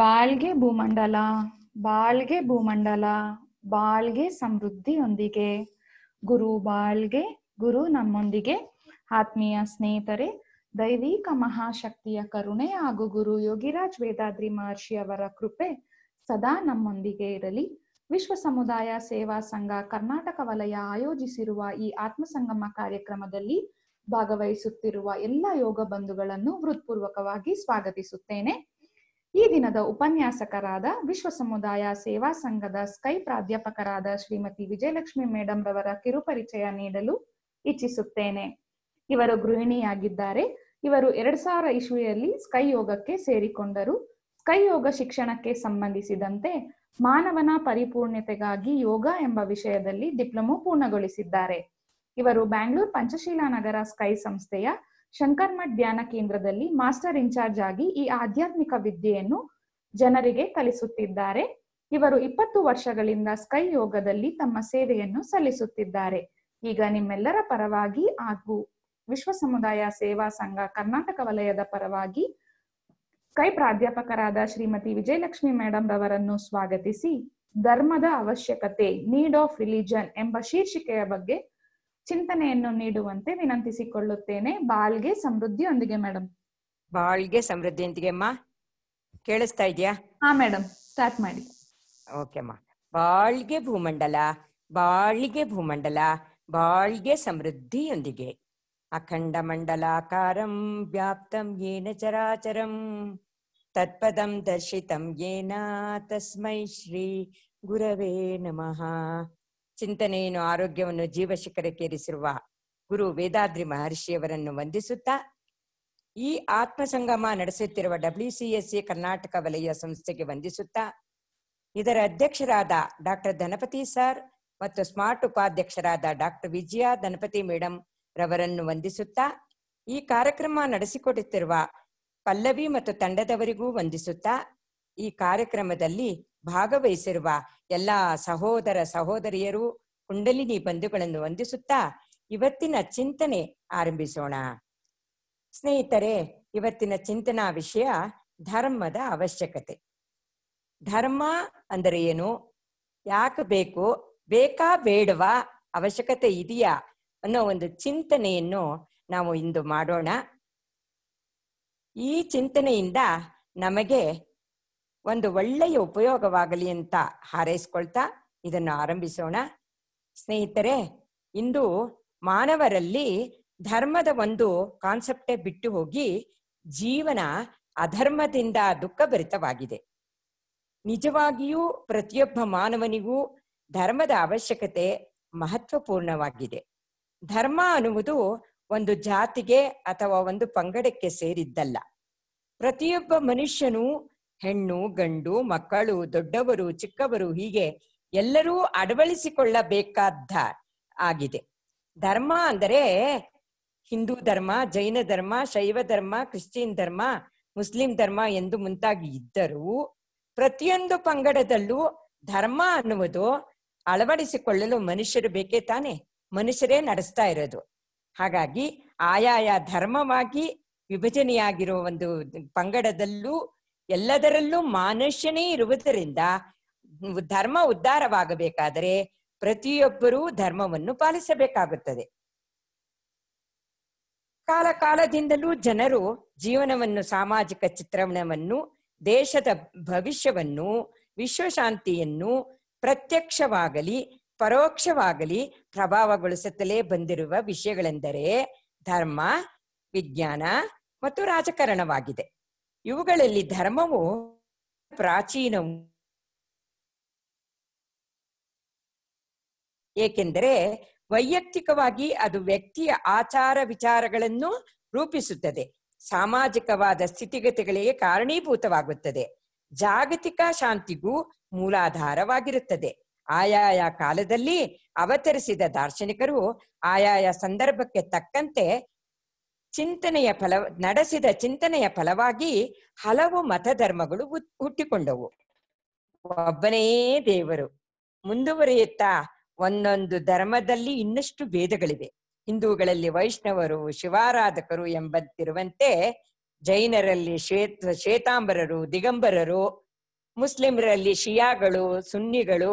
ಬಾಳ್ಗೆ ಭೂಮಂಡಲ ಬಾಳ್ಗೆ ಭೂಮಂಡಲ ಬಾಳ್ಗೆ ಸಮೃದ್ಧಿಯೊಂದಿಗೆ ಗುರು ಬಾಳ್ಗೆ ಗುರು ನಮ್ಮೊಂದಿಗೆ ಆತ್ಮೀಯ ಸ್ನೇಹಿತರೆ ದೈವಿಕ ಮಹಾಶಕ್ತಿಯ ಕರುಣೆ ಹಾಗೂ ಗುರು ಯೋಗಿರಾಜ್ ವೇದಾದ್ರಿ ಮಹರ್ಷಿ ಅವರ ಕೃಪೆ ಸದಾ ನಮ್ಮೊಂದಿಗೆ ಇರಲಿ ವಿಶ್ವ ಸಮುದಾಯ ಸೇವಾ ಸಂಘ ಕರ್ನಾಟಕ ವಲಯ ಆಯೋಜಿಸಿರುವ ಈ ಆತ್ಮಸಂಗಮ ಕಾರ್ಯಕ್ರಮದಲ್ಲಿ ಭಾಗವಹಿಸುತ್ತಿರುವ ಎಲ್ಲ ಯೋಗ ಬಂಧುಗಳನ್ನು ಹೃತ್ಪೂರ್ವಕವಾಗಿ ಸ್ವಾಗತಿಸುತ್ತೇನೆ ಈ ದಿನದ ಉಪನ್ಯಾಸಕರಾದ ವಿಶ್ವ ಸಮುದಾಯ ಸೇವಾ ಸಂಘದ ಸ್ಕೈ ಪ್ರಾಧ್ಯಾಪಕರಾದ ಶ್ರೀಮತಿ ವಿಜಯಲಕ್ಷ್ಮಿ ಮೇಡಂ ರವರ ಕಿರುಪರಿಚಯ ನೀಡಲು ಇಚ್ಛಿಸುತ್ತೇನೆ ಇವರು ಗೃಹಿಣಿಯಾಗಿದ್ದಾರೆ ಇವರು ಎರಡ್ ಸಾವಿರ ಇಸ್ವಿಯಲ್ಲಿ ಸ್ಕೈ ಯೋಗಕ್ಕೆ ಸೇರಿಕೊಂಡರು ಸ್ಕೈ ಯೋಗ ಶಿಕ್ಷಣಕ್ಕೆ ಸಂಬಂಧಿಸಿದಂತೆ ಮಾನವನ ಪರಿಪೂರ್ಣತೆಗಾಗಿ ಯೋಗ ಎಂಬ ವಿಷಯದಲ್ಲಿ ಡಿಪ್ಲೊಮೊ ಪೂರ್ಣಗೊಳಿಸಿದ್ದಾರೆ ಇವರು ಬ್ಯಾಂಗ್ಳೂರ್ ಪಂಚಶೀಲಾ ನಗರ ಸ್ಕೈ ಸಂಸ್ಥೆಯ ಶಂಕರ್ ಧ್ಯಾನ ಕೇಂದ್ರದಲ್ಲಿ ಮಾಸ್ಟರ್ ಇನ್ಚಾರ್ಜ್ ಆಗಿ ಈ ಆಧ್ಯಾತ್ಮಿಕ ವಿದ್ಯೆಯನ್ನು ಜನರಿಗೆ ಕಲಿಸುತ್ತಿದ್ದಾರೆ ಇವರು ಇಪ್ಪತ್ತು ವರ್ಷಗಳಿಂದ ಸ್ಕೈ ಯೋಗದಲ್ಲಿ ತಮ್ಮ ಸೇವೆಯನ್ನು ಸಲ್ಲಿಸುತ್ತಿದ್ದಾರೆ ಈಗ ನಿಮ್ಮೆಲ್ಲರ ಪರವಾಗಿ ಹಾಗೂ ವಿಶ್ವ ಸಮುದಾಯ ಸೇವಾ ಸಂಘ ಕರ್ನಾಟಕ ವಲಯದ ಪರವಾಗಿ ಸ್ಕೈ ಪ್ರಾಧ್ಯಾಪಕರಾದ ಶ್ರೀಮತಿ ವಿಜಯಲಕ್ಷ್ಮಿ ಮೇಡಮ್ ರವರನ್ನು ಸ್ವಾಗತಿಸಿ ಧರ್ಮದ ಅವಶ್ಯಕತೆ ನೀಡ್ ಆಫ್ ರಿಲಿಜನ್ ಎಂಬ ಶೀರ್ಷಿಕೆಯ ಬಗ್ಗೆ ಚಿಂತನೆಯನ್ನು ನೀಡುವಂತೆ ವಿನಂತಿಸಿಕೊಳ್ಳುತ್ತೇನೆ ಬಾಳ್ಗೆ ಸಮೃದ್ಧಿಯೊಂದಿಗೆ ಮೇಡಮ್ ಬಾಳ್ಗೆ ಸಮೃದ್ಧಿಯೊಂದಿಗೆ ಅಮ್ಮ ಕೇಳಿಸ್ತಾ ಇದೆಯಾ ಹಾ ಮೇಡಮ್ ಸ್ಟಾರ್ಟ್ ಮಾಡಿ ಓಕೆ ಅಮ್ಮ ಬಾಳ್ಗೆ ಭೂಮಂಡಲ ಬಾಳ್ಗೆ ಭೂಮಂಡಲ ಬಾಳ್ಗೆ ಸಮೃದ್ಧಿಯೊಂದಿಗೆ ಅಖಂಡ ಮಂಡಲಾಕಾರಂ ವ್ಯಾಪ್ತಂ ಏನ ಚರಾಚರಂ ತತ್ಪದಂ ದರ್ಶಿತಂ ಏನ ತಸ್ಮೈ ಶ್ರೀ ಗುರವೇ ನಮಃ ಚಿಂತನೆಯನ್ನು ಆರೋಗ್ಯವನ್ನು ಜೀವಶಿಖರಕ್ಕೇರಿಸಿರುವ ಗುರು ವೇದಾದ್ರಿ ಮಹರ್ಷಿಯವರನ್ನು ವಂದಿಸುತ್ತಾ ಈ ಆತ್ಮ ಸಂಗಮ ನಡೆಸುತ್ತಿರುವ ಡಬ್ಲ್ಯೂಸಿಎಸ್ಸಿ ಕರ್ನಾಟಕ ವಲಯ ಸಂಸ್ಥೆಗೆ ವಂದಿಸುತ್ತಾ ಇದರ ಅಧ್ಯಕ್ಷರಾದ ಡಾಕ್ಟರ್ ಧನಪತಿ ಸರ್ ಮತ್ತು ಸ್ಮಾರ್ಟ್ ಉಪಾಧ್ಯಕ್ಷರಾದ ಡಾಕ್ಟರ್ ವಿಜಯ ಧನಪತಿ ಮೇಡಮ್ ರವರನ್ನು ವಂದಿಸುತ್ತಾ ಈ ಕಾರ್ಯಕ್ರಮ ನಡೆಸಿಕೊಡುತ್ತಿರುವ ಪಲ್ಲವಿ ಮತ್ತು ತಂಡದವರಿಗೂ ವಂದಿಸುತ್ತಾ ಈ ಕಾರ್ಯಕ್ರಮದಲ್ಲಿ ಭಾಗವಹಿಸಿರುವ ಎಲ್ಲ ಸಹೋದರ ಸಹೋದರಿಯರು ಕುಂಡಲಿನಿ ಬಂಧುಗಳನ್ನು ವಂದಿಸುತ್ತಾ ಇವತ್ತಿನ ಚಿಂತನೆ ಆರಂಭಿಸೋಣ ಸ್ನೇಹಿತರೆ ಇವತ್ತಿನ ಚಿಂತನಾ ವಿಷಯ ಧರ್ಮದ ಅವಶ್ಯಕತೆ ಧರ್ಮ ಅಂದರೆ ಏನು ಯಾಕೆ ಬೇಕು ಬೇಕಾ ಬೇಡವಾ ಅವಶ್ಯಕತೆ ಇದೆಯಾ ಅನ್ನೋ ಒಂದು ಚಿಂತನೆಯನ್ನು ನಾವು ಇಂದು ಮಾಡೋಣ ಈ ಚಿಂತನೆಯಿಂದ ನಮಗೆ ಒಂದು ಒಳ್ಳೆಯ ಉಪಯೋಗವಾಗಲಿ ಅಂತ ಹಾರೈಸ್ಕೊಳ್ತಾ ಇದನ್ನು ಆರಂಭಿಸೋಣ ಸ್ನೇಹಿತರೆ ಇಂದು ಮಾನವರಲ್ಲಿ ಧರ್ಮದ ಒಂದು ಕಾನ್ಸೆಪ್ಟೇ ಬಿಟ್ಟು ಹೋಗಿ ಜೀವನ ಅಧರ್ಮದಿಂದ ದುಃಖಭರಿತವಾಗಿದೆ ನಿಜವಾಗಿಯೂ ಪ್ರತಿಯೊಬ್ಬ ಮಾನವನಿಗೂ ಧರ್ಮದ ಅವಶ್ಯಕತೆ ಮಹತ್ವಪೂರ್ಣವಾಗಿದೆ ಧರ್ಮ ಅನ್ನುವುದು ಒಂದು ಜಾತಿಗೆ ಅಥವಾ ಒಂದು ಪಂಗಡಕ್ಕೆ ಸೇರಿದ್ದಲ್ಲ ಪ್ರತಿಯೊಬ್ಬ ಮನುಷ್ಯನೂ ಹೆಣ್ಣು ಗಂಡು ಮಕ್ಕಳು ದೊಡ್ಡವರು ಚಿಕ್ಕವರು ಹೀಗೆ ಎಲ್ಲರೂ ಅಡವಳಿಸಿಕೊಳ್ಳಬೇಕಾದ ಆಗಿದೆ ಧರ್ಮ ಅಂದರೆ ಹಿಂದೂ ಧರ್ಮ ಜೈನ ಧರ್ಮ ಶೈವ ಧರ್ಮ ಕ್ರಿಶ್ಚಿಯನ್ ಧರ್ಮ ಮುಸ್ಲಿಂ ಧರ್ಮ ಎಂದು ಮುಂತಾಗಿ ಇದ್ದರೂ ಪ್ರತಿಯೊಂದು ಪಂಗಡದಲ್ಲೂ ಧರ್ಮ ಅನ್ನುವುದು ಅಳವಡಿಸಿಕೊಳ್ಳಲು ಮನುಷ್ಯರು ಬೇಕೇ ತಾನೆ ಮನುಷ್ಯರೇ ನಡೆಸ್ತಾ ಇರೋದು ಹಾಗಾಗಿ ಆಯಾಯ ಧರ್ಮವಾಗಿ ವಿಭಜನೆಯಾಗಿರೋ ಒಂದು ಪಂಗಡದಲ್ಲೂ ಎಲ್ಲದರಲ್ಲೂ ಮನುಷ್ಯನೇ ಇರುವುದರಿಂದ ಧರ್ಮ ಉದ್ಧಾರವಾಗಬೇಕಾದರೆ ಪ್ರತಿಯೊಬ್ಬರೂ ಧರ್ಮವನ್ನು ಪಾಲಿಸಬೇಕಾಗುತ್ತದೆ ಕಾಲ ಕಾಲದಿಂದಲೂ ಜನರು ಜೀವನವನ್ನು ಸಾಮಾಜಿಕ ಚಿತ್ರಣವನ್ನು ದೇಶದ ಭವಿಷ್ಯವನ್ನು ವಿಶ್ವಶಾಂತಿಯನ್ನು ಪ್ರತ್ಯಕ್ಷವಾಗಲಿ ಪರೋಕ್ಷವಾಗಲಿ ಪ್ರಭಾವಗೊಳಿಸುತ್ತಲೇ ಬಂದಿರುವ ವಿಷಯಗಳೆಂದರೆ ಧರ್ಮ ವಿಜ್ಞಾನ ಮತ್ತು ರಾಜಕಾರಣವಾಗಿದೆ ಇವುಗಳಲ್ಲಿ ಧರ್ಮವು ಪ್ರಾಚೀನವು ಏಕೆಂದರೆ ವೈಯಕ್ತಿಕವಾಗಿ ಅದು ವ್ಯಕ್ತಿಯ ಆಚಾರ ವಿಚಾರಗಳನ್ನು ರೂಪಿಸುತ್ತದೆ ಸಾಮಾಜಿಕವಾದ ಸ್ಥಿತಿಗತಿಗಳಿಗೆ ಕಾರಣೀಭೂತವಾಗುತ್ತದೆ ಜಾಗತಿಕ ಶಾಂತಿಗೂ ಮೂಲಾಧಾರವಾಗಿರುತ್ತದೆ ಆಯಾಯ ಕಾಲದಲ್ಲಿ ಅವತರಿಸಿದ ದಾರ್ಶನಿಕರು ಆಯಾಯ ಸಂದರ್ಭಕ್ಕೆ ತಕ್ಕಂತೆ ಚಿಂತನೆಯ ಫಲ ನಡೆಸಿದ ಚಿಂತನೆಯ ಫಲವಾಗಿ ಹಲವು ಮತಧರ್ಮಗಳು ಹುಟ್ಟಿಕೊಂಡವು ಒಬ್ಬನೇ ದೇವರು ಮುಂದುವರಿಯುತ್ತಾ ಒಂದೊಂದು ಧರ್ಮದಲ್ಲಿ ಇನ್ನಷ್ಟು ಭೇದಗಳಿವೆ ಹಿಂದೂಗಳಲ್ಲಿ ವೈಷ್ಣವರು ಶಿವಾರಾಧಕರು ಎಂಬಂತಿರುವಂತೆ ಜೈನರಲ್ಲಿ ಶ್ವೇತ ಶ್ವೇತಾಂಬರರು ದಿಗಂಬರರು ಮುಸ್ಲಿಮರಲ್ಲಿ ಶಿಯಾಗಳು ಸುನ್ನಿಗಳು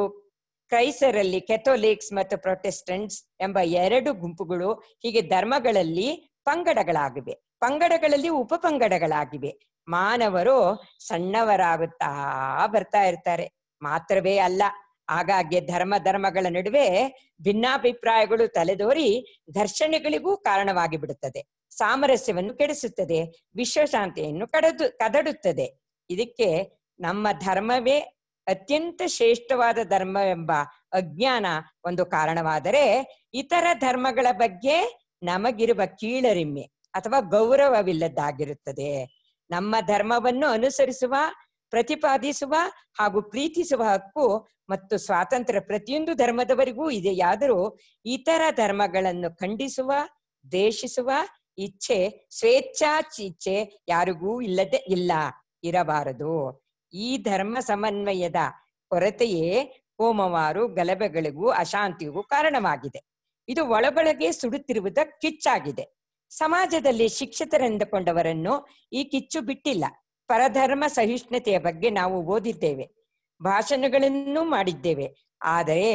ಕ್ರೈಸರಲ್ಲಿ ಕೆಥೋಲಿಕ್ಸ್ ಮತ್ತು ಪ್ರೊಟೆಸ್ಟೆಂಟ್ಸ್ ಎಂಬ ಎರಡು ಗುಂಪುಗಳು ಹೀಗೆ ಧರ್ಮಗಳಲ್ಲಿ ಪಂಗಡಗಳಾಗಿವೆ ಪಂಗಡಗಳಲ್ಲಿ ಉಪಪಂಗಡಗಳಾಗಿವೆ ಮಾನವರು ಸಣ್ಣವರಾಗುತ್ತಾ ಬರ್ತಾ ಇರ್ತಾರೆ ಮಾತ್ರವೇ ಅಲ್ಲ ಹಾಗಾಗಿ ಧರ್ಮ ಧರ್ಮಗಳ ನಡುವೆ ಭಿನ್ನಾಭಿಪ್ರಾಯಗಳು ತಲೆದೋರಿ ಘರ್ಷಣೆಗಳಿಗೂ ಕಾರಣವಾಗಿ ಬಿಡುತ್ತದೆ ಸಾಮರಸ್ಯವನ್ನು ಕೆಡಿಸುತ್ತದೆ ವಿಶ್ವಶಾಂತಿಯನ್ನು ಕಡದು ಕದಡುತ್ತದೆ ಇದಕ್ಕೆ ನಮ್ಮ ಧರ್ಮವೇ ಅತ್ಯಂತ ಶ್ರೇಷ್ಠವಾದ ಧರ್ಮವೆಂಬ ಅಜ್ಞಾನ ಒಂದು ಕಾರಣವಾದರೆ ಇತರ ಧರ್ಮಗಳ ಬಗ್ಗೆ ನಮಗಿರುವ ಕೀಳರಿಮೆ ಅಥವಾ ಗೌರವವಿಲ್ಲದ್ದಾಗಿರುತ್ತದೆ ನಮ್ಮ ಧರ್ಮವನ್ನು ಅನುಸರಿಸುವ ಪ್ರತಿಪಾದಿಸುವ ಹಾಗೂ ಪ್ರೀತಿಸುವ ಹಕ್ಕು ಮತ್ತು ಸ್ವಾತಂತ್ರ್ಯ ಪ್ರತಿಯೊಂದು ಧರ್ಮದವರಿಗೂ ಇದೆಯಾದರೂ ಇತರ ಧರ್ಮಗಳನ್ನು ಖಂಡಿಸುವ ದೇಶಿಸುವ ಇಚ್ಛೆ ಸ್ವೇಚ್ಛಾಚಿಚ್ಛೆ ಯಾರಿಗೂ ಇಲ್ಲದೆ ಇಲ್ಲ ಇರಬಾರದು ಈ ಧರ್ಮ ಸಮನ್ವಯದ ಕೊರತೆಯೇ ಕೋಮವಾರು ಗಲಭೆಗಳಿಗೂ ಅಶಾಂತಿಗೂ ಕಾರಣವಾಗಿದೆ ಇದು ಒಳಗೊಳಗೆ ಸುಡುತ್ತಿರುವುದ ಕಿಚ್ಚಾಗಿದೆ ಸಮಾಜದಲ್ಲಿ ಶಿಕ್ಷಿತರೆಂದುಕೊಂಡವರನ್ನು ಈ ಕಿಚ್ಚು ಬಿಟ್ಟಿಲ್ಲ ಪರಧರ್ಮ ಸಹಿಷ್ಣುತೆಯ ಬಗ್ಗೆ ನಾವು ಓದಿದ್ದೇವೆ ಭಾಷಣಗಳನ್ನು ಮಾಡಿದ್ದೇವೆ ಆದರೆ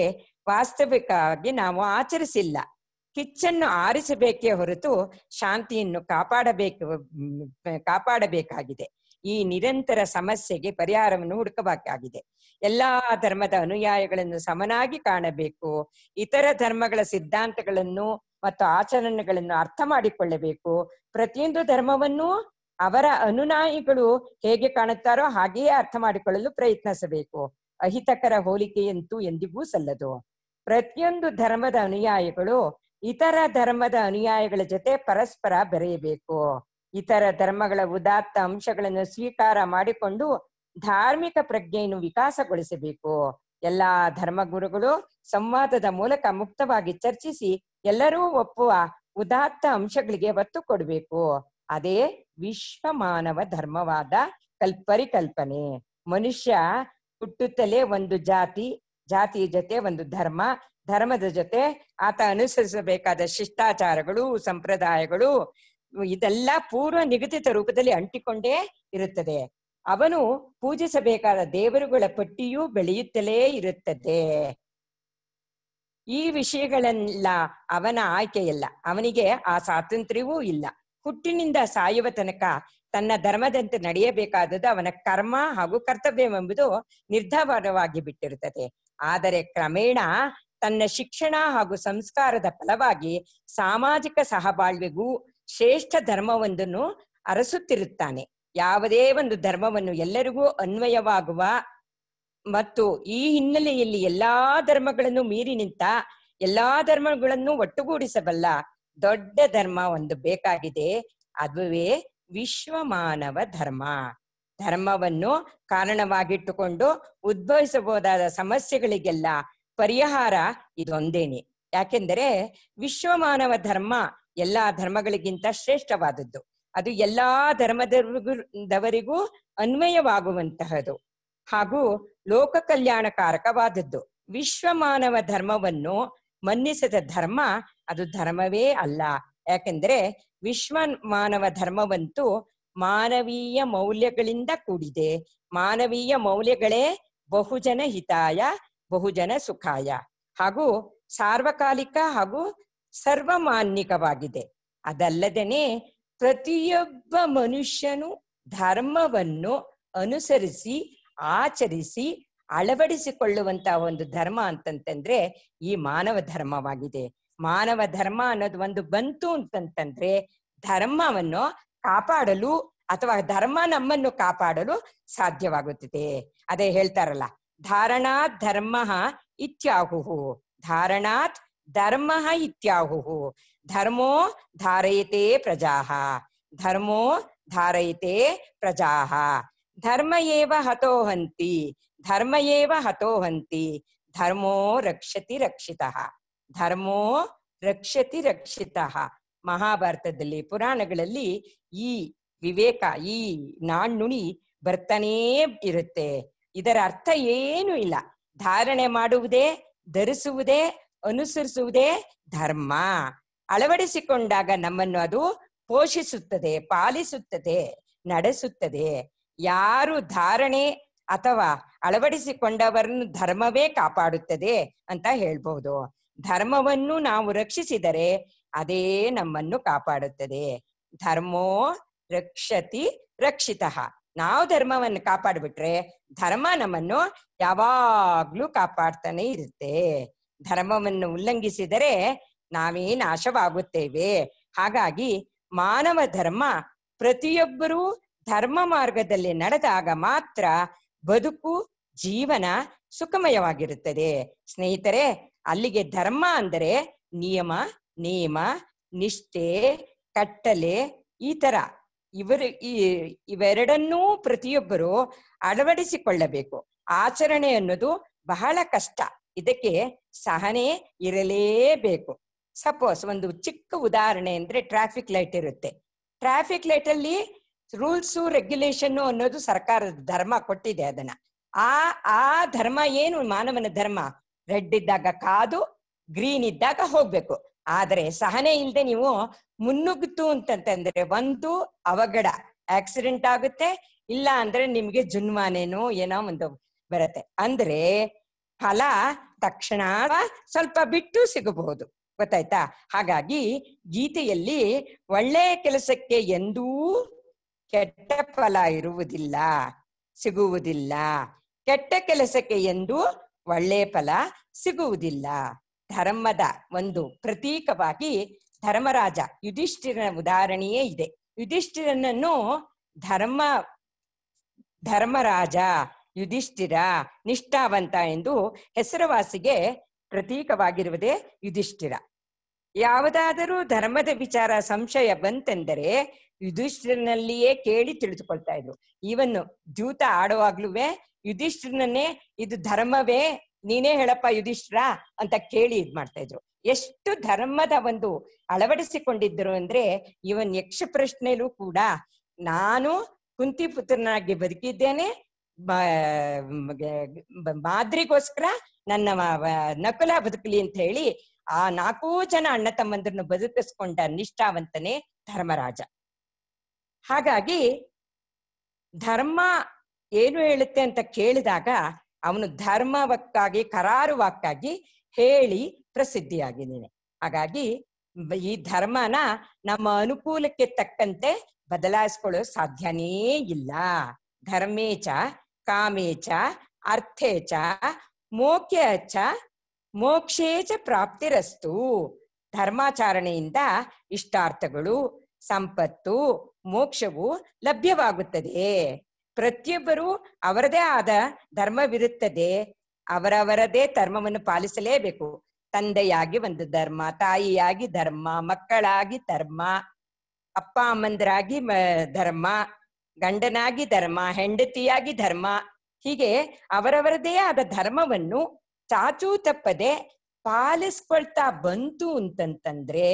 ವಾಸ್ತವಿಕವಾಗಿ ನಾವು ಆಚರಿಸಿಲ್ಲ ಕಿಚ್ಚನ್ನು ಆರಿಸಬೇಕೇ ಹೊರತು ಶಾಂತಿಯನ್ನು ಕಾಪಾಡಬೇಕು ಕಾಪಾಡಬೇಕಾಗಿದೆ ಈ ನಿರಂತರ ಸಮಸ್ಯೆಗೆ ಪರಿಹಾರವನ್ನು ಹುಡುಕಬೇಕಾಗಿದೆ ಎಲ್ಲಾ ಧರ್ಮದ ಅನುಯಾಯಗಳನ್ನು ಸಮನಾಗಿ ಕಾಣಬೇಕು ಇತರ ಧರ್ಮಗಳ ಸಿದ್ಧಾಂತಗಳನ್ನು ಮತ್ತು ಆಚರಣೆಗಳನ್ನು ಅರ್ಥ ಮಾಡಿಕೊಳ್ಳಬೇಕು ಪ್ರತಿಯೊಂದು ಧರ್ಮವನ್ನು ಅವರ ಅನುನಾಯಿಗಳು ಹೇಗೆ ಕಾಣುತ್ತಾರೋ ಹಾಗೆಯೇ ಅರ್ಥ ಮಾಡಿಕೊಳ್ಳಲು ಪ್ರಯತ್ನಿಸಬೇಕು ಅಹಿತಕರ ಹೋಲಿಕೆಯಂತೂ ಎಂದಿಗೂ ಸಲ್ಲದು ಪ್ರತಿಯೊಂದು ಧರ್ಮದ ಅನುಯಾಯಿಗಳು ಇತರ ಧರ್ಮದ ಅನುಯಾಯಿಗಳ ಜೊತೆ ಪರಸ್ಪರ ಬೆರೆಯಬೇಕು ಇತರ ಧರ್ಮಗಳ ಉದಾತ್ತ ಅಂಶಗಳನ್ನು ಸ್ವೀಕಾರ ಮಾಡಿಕೊಂಡು ಧಾರ್ಮಿಕ ಪ್ರಜ್ಞೆಯನ್ನು ವಿಕಾಸಗೊಳಿಸಬೇಕು ಎಲ್ಲಾ ಧರ್ಮಗುರುಗಳು ಸಂವಾದದ ಮೂಲಕ ಮುಕ್ತವಾಗಿ ಚರ್ಚಿಸಿ ಎಲ್ಲರೂ ಒಪ್ಪುವ ಉದಾತ್ತ ಅಂಶಗಳಿಗೆ ಒತ್ತು ಕೊಡಬೇಕು ಅದೇ ವಿಶ್ವ ಮಾನವ ಧರ್ಮವಾದ ಕಲ್ಪರಿಕಲ್ಪನೆ ಮನುಷ್ಯ ಹುಟ್ಟುತ್ತಲೇ ಒಂದು ಜಾತಿ ಜಾತಿಯ ಜೊತೆ ಒಂದು ಧರ್ಮ ಧರ್ಮದ ಜೊತೆ ಆತ ಅನುಸರಿಸಬೇಕಾದ ಶಿಷ್ಟಾಚಾರಗಳು ಸಂಪ್ರದಾಯಗಳು ಇದೆಲ್ಲ ಪೂರ್ವ ನಿಗದಿತ ರೂಪದಲ್ಲಿ ಅಂಟಿಕೊಂಡೇ ಇರುತ್ತದೆ ಅವನು ಪೂಜಿಸಬೇಕಾದ ದೇವರುಗಳ ಪಟ್ಟಿಯೂ ಬೆಳೆಯುತ್ತಲೇ ಇರುತ್ತದೆ ಈ ವಿಷಯಗಳೆಲ್ಲ ಅವನ ಆಯ್ಕೆಯಲ್ಲ ಅವನಿಗೆ ಆ ಸ್ವಾತಂತ್ರ್ಯವೂ ಇಲ್ಲ ಹುಟ್ಟಿನಿಂದ ಸಾಯುವ ತನಕ ತನ್ನ ಧರ್ಮದಂತೆ ನಡೆಯಬೇಕಾದದ್ದು ಅವನ ಕರ್ಮ ಹಾಗೂ ಕರ್ತವ್ಯವೆಂಬುದು ನಿರ್ಧಾರವಾಗಿ ಬಿಟ್ಟಿರುತ್ತದೆ ಆದರೆ ಕ್ರಮೇಣ ತನ್ನ ಶಿಕ್ಷಣ ಹಾಗೂ ಸಂಸ್ಕಾರದ ಫಲವಾಗಿ ಸಾಮಾಜಿಕ ಸಹಬಾಳ್ವೆಗೂ ಶ್ರೇಷ್ಠ ಧರ್ಮವೊಂದನ್ನು ಅರಸುತ್ತಿರುತ್ತಾನೆ ಯಾವುದೇ ಒಂದು ಧರ್ಮವನ್ನು ಎಲ್ಲರಿಗೂ ಅನ್ವಯವಾಗುವ ಮತ್ತು ಈ ಹಿನ್ನೆಲೆಯಲ್ಲಿ ಎಲ್ಲಾ ಧರ್ಮಗಳನ್ನು ಮೀರಿ ನಿಂತ ಎಲ್ಲಾ ಧರ್ಮಗಳನ್ನು ಒಟ್ಟುಗೂಡಿಸಬಲ್ಲ ದೊಡ್ಡ ಧರ್ಮ ಒಂದು ಬೇಕಾಗಿದೆ ಅದುವೇ ಮಾನವ ಧರ್ಮ ಧರ್ಮವನ್ನು ಕಾರಣವಾಗಿಟ್ಟುಕೊಂಡು ಉದ್ಭವಿಸಬಹುದಾದ ಸಮಸ್ಯೆಗಳಿಗೆಲ್ಲ ಪರಿಹಾರ ಇದೊಂದೇನೆ ಯಾಕೆಂದರೆ ವಿಶ್ವ ಮಾನವ ಧರ್ಮ ಎಲ್ಲಾ ಧರ್ಮಗಳಿಗಿಂತ ಶ್ರೇಷ್ಠವಾದದ್ದು ಅದು ಎಲ್ಲಾ ಧರ್ಮದವರಿಗೂ ಅನ್ವಯವಾಗುವಂತಹದು ಹಾಗೂ ಲೋಕ ಕಲ್ಯಾಣಕಾರಕವಾದದ್ದು ಮಾನವ ಧರ್ಮವನ್ನು ಮನ್ನಿಸದ ಧರ್ಮ ಅದು ಧರ್ಮವೇ ಅಲ್ಲ ಯಾಕೆಂದ್ರೆ ವಿಶ್ವ ಮಾನವ ಧರ್ಮವಂತೂ ಮಾನವೀಯ ಮೌಲ್ಯಗಳಿಂದ ಕೂಡಿದೆ ಮಾನವೀಯ ಮೌಲ್ಯಗಳೇ ಬಹುಜನ ಹಿತಾಯ ಬಹುಜನ ಸುಖಾಯ ಹಾಗೂ ಸಾರ್ವಕಾಲಿಕ ಹಾಗೂ ಸರ್ವಮಾನ್ಯಿಕವಾಗಿದೆ ಅದಲ್ಲದೇನೆ ಪ್ರತಿಯೊಬ್ಬ ಮನುಷ್ಯನು ಧರ್ಮವನ್ನು ಅನುಸರಿಸಿ ಆಚರಿಸಿ ಅಳವಡಿಸಿಕೊಳ್ಳುವಂತಹ ಒಂದು ಧರ್ಮ ಅಂತಂತಂದ್ರೆ ಈ ಮಾನವ ಧರ್ಮವಾಗಿದೆ ಮಾನವ ಧರ್ಮ ಅನ್ನೋದು ಒಂದು ಬಂತು ಅಂತಂತಂದ್ರೆ ಧರ್ಮವನ್ನು ಕಾಪಾಡಲು ಅಥವಾ ಧರ್ಮ ನಮ್ಮನ್ನು ಕಾಪಾಡಲು ಸಾಧ್ಯವಾಗುತ್ತದೆ ಅದೇ ಹೇಳ್ತಾರಲ್ಲ ಧಾರಣಾತ್ ಧರ್ಮ ಇತ್ಯಾಹುಹು ಧಾರಣಾತ್ ಧರ್ಮ ಇತ್ಯಾಹು ಧರ್ಮೋ ಧಾರಯತೆ ಪ್ರಜಾ ಧರ್ಮೋ ಧಾರಯತೆ ಪ್ರಜಾ ಧರ್ಮ ಏವ ಹತೋಹಂತಿ ಧರ್ಮ ಏವ ಹತೋಹಂತಿ ಧರ್ಮೋ ರಕ್ಷತಿ ರಕ್ಷಿತಃ ಧರ್ಮೋ ರಕ್ಷತಿ ರಕ್ಷಿತಃ ಮಹಾಭಾರತದಲ್ಲಿ ಪುರಾಣಗಳಲ್ಲಿ ಈ ವಿವೇಕ ಈ ನಾಣ್ಣುಣಿ ಬರ್ತನೇ ಇರುತ್ತೆ ಇದರ ಅರ್ಥ ಏನು ಇಲ್ಲ ಧಾರಣೆ ಮಾಡುವುದೇ ಧರಿಸುವುದೇ ಅನುಸರಿಸುವುದೇ ಧರ್ಮ ಅಳವಡಿಸಿಕೊಂಡಾಗ ನಮ್ಮನ್ನು ಅದು ಪೋಷಿಸುತ್ತದೆ ಪಾಲಿಸುತ್ತದೆ ನಡೆಸುತ್ತದೆ ಯಾರು ಧಾರಣೆ ಅಥವಾ ಅಳವಡಿಸಿಕೊಂಡವರನ್ನು ಧರ್ಮವೇ ಕಾಪಾಡುತ್ತದೆ ಅಂತ ಹೇಳ್ಬಹುದು ಧರ್ಮವನ್ನು ನಾವು ರಕ್ಷಿಸಿದರೆ ಅದೇ ನಮ್ಮನ್ನು ಕಾಪಾಡುತ್ತದೆ ಧರ್ಮೋ ರಕ್ಷತಿ ರಕ್ಷಿತ ನಾವು ಧರ್ಮವನ್ನು ಕಾಪಾಡ್ಬಿಟ್ರೆ ಧರ್ಮ ನಮ್ಮನ್ನು ಯಾವಾಗ್ಲೂ ಕಾಪಾಡ್ತಾನೆ ಇರುತ್ತೆ ಧರ್ಮವನ್ನು ಉಲ್ಲಂಘಿಸಿದರೆ ನಾವೇ ನಾಶವಾಗುತ್ತೇವೆ ಹಾಗಾಗಿ ಮಾನವ ಧರ್ಮ ಪ್ರತಿಯೊಬ್ಬರೂ ಧರ್ಮ ಮಾರ್ಗದಲ್ಲಿ ನಡೆದಾಗ ಮಾತ್ರ ಬದುಕು ಜೀವನ ಸುಖಮಯವಾಗಿರುತ್ತದೆ ಸ್ನೇಹಿತರೆ ಅಲ್ಲಿಗೆ ಧರ್ಮ ಅಂದರೆ ನಿಯಮ ನಿಯಮ ನಿಷ್ಠೆ ಕಟ್ಟಲೆ ಈ ತರ ಇವರು ಈ ಇವೆರಡನ್ನೂ ಪ್ರತಿಯೊಬ್ಬರು ಅಳವಡಿಸಿಕೊಳ್ಳಬೇಕು ಆಚರಣೆ ಅನ್ನೋದು ಬಹಳ ಕಷ್ಟ ಇದಕ್ಕೆ ಸಹನೆ ಇರಲೇಬೇಕು ಸಪೋಸ್ ಒಂದು ಚಿಕ್ಕ ಉದಾಹರಣೆ ಅಂದ್ರೆ ಟ್ರಾಫಿಕ್ ಲೈಟ್ ಇರುತ್ತೆ ಟ್ರಾಫಿಕ್ ಲೈಟ್ ಅಲ್ಲಿ ರೂಲ್ಸು ರೆಗ್ಯುಲೇಷನ್ ಅನ್ನೋದು ಸರ್ಕಾರದ ಧರ್ಮ ಕೊಟ್ಟಿದೆ ಅದನ್ನ ಆ ಆ ಧರ್ಮ ಏನು ಮಾನವನ ಧರ್ಮ ರೆಡ್ ಇದ್ದಾಗ ಕಾದು ಗ್ರೀನ್ ಇದ್ದಾಗ ಹೋಗ್ಬೇಕು ಆದರೆ ಸಹನೆ ಇಲ್ಲದೆ ನೀವು ಮುನ್ನುಗ್ತು ಅಂತಂತಂದ್ರೆ ಒಂದು ಅವಘಡ ಆಕ್ಸಿಡೆಂಟ್ ಆಗುತ್ತೆ ಇಲ್ಲ ಅಂದ್ರೆ ನಿಮ್ಗೆ ಜುನ್ಮಾನೇನೋ ಏನೋ ಒಂದು ಬರುತ್ತೆ ಅಂದ್ರೆ ಫಲ ತಕ್ಷಣ ಸ್ವಲ್ಪ ಬಿಟ್ಟು ಸಿಗಬಹುದು ಗೊತ್ತಾಯ್ತಾ ಹಾಗಾಗಿ ಗೀತೆಯಲ್ಲಿ ಒಳ್ಳೆಯ ಕೆಲಸಕ್ಕೆ ಎಂದೂ ಕೆಟ್ಟ ಫಲ ಇರುವುದಿಲ್ಲ ಸಿಗುವುದಿಲ್ಲ ಕೆಟ್ಟ ಕೆಲಸಕ್ಕೆ ಎಂದೂ ಒಳ್ಳೆಯ ಫಲ ಸಿಗುವುದಿಲ್ಲ ಧರ್ಮದ ಒಂದು ಪ್ರತೀಕವಾಗಿ ಧರ್ಮರಾಜ ಯುಧಿಷ್ಠಿರನ ಉದಾಹರಣೆಯೇ ಇದೆ ಯುಧಿಷ್ಠಿರನನ್ನು ಧರ್ಮ ಧರ್ಮರಾಜ ಯುಧಿಷ್ಠಿರ ನಿಷ್ಠಾವಂತ ಎಂದು ಹೆಸರುವಾಸಿಗೆ ಪ್ರತೀಕವಾಗಿರುವುದೇ ಯುಧಿಷ್ಠಿರ ಯಾವುದಾದರೂ ಧರ್ಮದ ವಿಚಾರ ಸಂಶಯ ಬಂತೆಂದರೆ ಯುಧಿಷ್ಠಿರನಲ್ಲಿಯೇ ಕೇಳಿ ತಿಳಿದುಕೊಳ್ತಾ ಇದ್ರು ಇವನು ದ್ಯೂತ ಆಡುವಾಗ್ಲೂ ಯುಧಿಷ್ಠಿರನನ್ನೇ ಇದು ಧರ್ಮವೇ ನೀನೇ ಹೇಳಪ್ಪ ಯುಧಿಷ್ಠಿರ ಅಂತ ಕೇಳಿ ಇದ್ ಮಾಡ್ತಾ ಇದ್ರು ಎಷ್ಟು ಧರ್ಮದ ಒಂದು ಅಳವಡಿಸಿಕೊಂಡಿದ್ದರು ಅಂದ್ರೆ ಇವನ್ ಯಕ್ಷ ಪ್ರಶ್ನೆಯಲ್ಲೂ ಕೂಡ ನಾನು ಕುಂತಿ ಪುತ್ರನಾಗಿ ಬದುಕಿದ್ದೇನೆ ಮಾದ್ರಿಗೋಸ್ಕರ ನನ್ನ ನಕುಲ ಬದುಕಲಿ ಅಂತ ಹೇಳಿ ಆ ನಾಲ್ಕೂ ಜನ ಅಣ್ಣ ತಮ್ಮಂದ್ರನ್ನು ಬದುಕಿಸ್ಕೊಂಡ ನಿಷ್ಠಾವಂತನೇ ಧರ್ಮರಾಜ ಹಾಗಾಗಿ ಧರ್ಮ ಏನು ಹೇಳುತ್ತೆ ಅಂತ ಕೇಳಿದಾಗ ಅವನು ಧರ್ಮವಕ್ಕಾಗಿ ಕರಾರುವಕ್ಕಾಗಿ ಹೇಳಿ ಪ್ರಸಿದ್ಧಿಯಾಗಿದ್ದೇನೆ ಹಾಗಾಗಿ ಈ ಧರ್ಮನ ನಮ್ಮ ಅನುಕೂಲಕ್ಕೆ ತಕ್ಕಂತೆ ಬದಲಾಯಿಸ್ಕೊಳ್ಳೋ ಸಾಧ್ಯನೇ ಇಲ್ಲ ಧರ್ಮೇಚ ಕಾಮೇ ಚ ಅರ್ಥೇ ಚ ಮೋಕ್ಯ ಚ ಮೋಕ್ಷೇ ಚ ಪ್ರಾಪ್ತಿರಸ್ತು ಧರ್ಮಾಚರಣೆಯಿಂದ ಇಷ್ಟಾರ್ಥಗಳು ಸಂಪತ್ತು ಮೋಕ್ಷವು ಲಭ್ಯವಾಗುತ್ತದೆ ಪ್ರತಿಯೊಬ್ಬರೂ ಅವರದೇ ಆದ ಧರ್ಮವಿರುತ್ತದೆ ಅವರವರದೇ ಧರ್ಮವನ್ನು ಪಾಲಿಸಲೇಬೇಕು ತಂದೆಯಾಗಿ ಒಂದು ಧರ್ಮ ತಾಯಿಯಾಗಿ ಧರ್ಮ ಮಕ್ಕಳಾಗಿ ಧರ್ಮ ಅಪ್ಪ ಅಮ್ಮಂದರಾಗಿ ಧರ್ಮ ಗಂಡನಾಗಿ ಧರ್ಮ ಹೆಂಡತಿಯಾಗಿ ಧರ್ಮ ಹೀಗೆ ಅವರವರದೇ ಆದ ಧರ್ಮವನ್ನು ಚಾಚೂ ತಪ್ಪದೆ ಪಾಲಿಸ್ಕೊಳ್ತಾ ಬಂತು ಅಂತಂತಂದ್ರೆ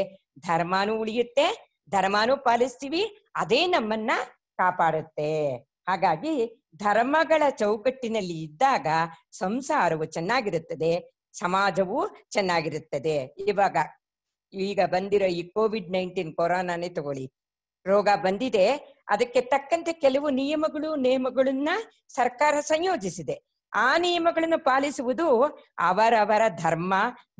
ಧರ್ಮಾನು ಉಳಿಯುತ್ತೆ ಧರ್ಮಾನು ಪಾಲಿಸ್ತೀವಿ ಅದೇ ನಮ್ಮನ್ನ ಕಾಪಾಡುತ್ತೆ ಹಾಗಾಗಿ ಧರ್ಮಗಳ ಚೌಕಟ್ಟಿನಲ್ಲಿ ಇದ್ದಾಗ ಸಂಸಾರವು ಚೆನ್ನಾಗಿರುತ್ತದೆ ಸಮಾಜವು ಚೆನ್ನಾಗಿರುತ್ತದೆ ಇವಾಗ ಈಗ ಬಂದಿರೋ ಈ ಕೋವಿಡ್ ನೈನ್ಟೀನ್ ಕೊರೋನಾನೇ ತಗೊಳ್ಳಿ ರೋಗ ಬಂದಿದೆ ಅದಕ್ಕೆ ತಕ್ಕಂತೆ ಕೆಲವು ನಿಯಮಗಳು ನಿಯಮಗಳನ್ನ ಸರ್ಕಾರ ಸಂಯೋಜಿಸಿದೆ ಆ ನಿಯಮಗಳನ್ನು ಪಾಲಿಸುವುದು ಅವರವರ ಧರ್ಮ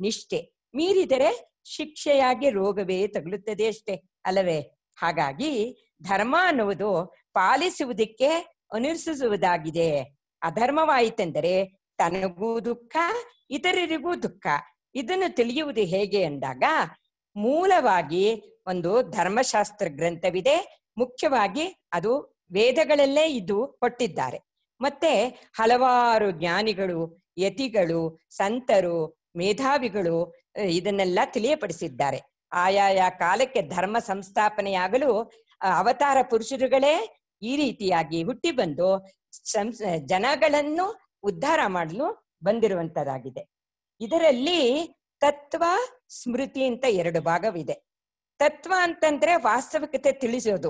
ನಿಷ್ಠೆ ಮೀರಿದರೆ ಶಿಕ್ಷೆಯಾಗಿ ರೋಗವೇ ತಗುಲುತ್ತದೆ ಅಷ್ಟೇ ಅಲ್ಲವೇ ಹಾಗಾಗಿ ಧರ್ಮ ಅನ್ನುವುದು ಪಾಲಿಸುವುದಕ್ಕೆ ಅನುಸರಿಸುವುದಾಗಿದೆ ಅಧರ್ಮವಾಯಿತೆಂದರೆ ತನಗೂ ದುಃಖ ಇತರರಿಗೂ ದುಃಖ ಇದನ್ನು ತಿಳಿಯುವುದು ಹೇಗೆ ಅಂದಾಗ ಮೂಲವಾಗಿ ಒಂದು ಧರ್ಮಶಾಸ್ತ್ರ ಗ್ರಂಥವಿದೆ ಮುಖ್ಯವಾಗಿ ಅದು ವೇದಗಳಲ್ಲೇ ಇದು ಕೊಟ್ಟಿದ್ದಾರೆ ಮತ್ತೆ ಹಲವಾರು ಜ್ಞಾನಿಗಳು ಯತಿಗಳು ಸಂತರು ಮೇಧಾವಿಗಳು ಇದನ್ನೆಲ್ಲ ತಿಳಿಯಪಡಿಸಿದ್ದಾರೆ ಆಯಾಯ ಕಾಲಕ್ಕೆ ಧರ್ಮ ಸಂಸ್ಥಾಪನೆಯಾಗಲು ಅವತಾರ ಪುರುಷರುಗಳೇ ಈ ರೀತಿಯಾಗಿ ಹುಟ್ಟಿ ಬಂದು ಜನಗಳನ್ನು ಉದ್ಧಾರ ಮಾಡಲು ಬಂದಿರುವಂತದಾಗಿದೆ ಇದರಲ್ಲಿ ತತ್ವ ಸ್ಮೃತಿ ಅಂತ ಎರಡು ಭಾಗವಿದೆ ತತ್ವ ಅಂತಂದ್ರೆ ವಾಸ್ತವಿಕತೆ ತಿಳಿಸೋದು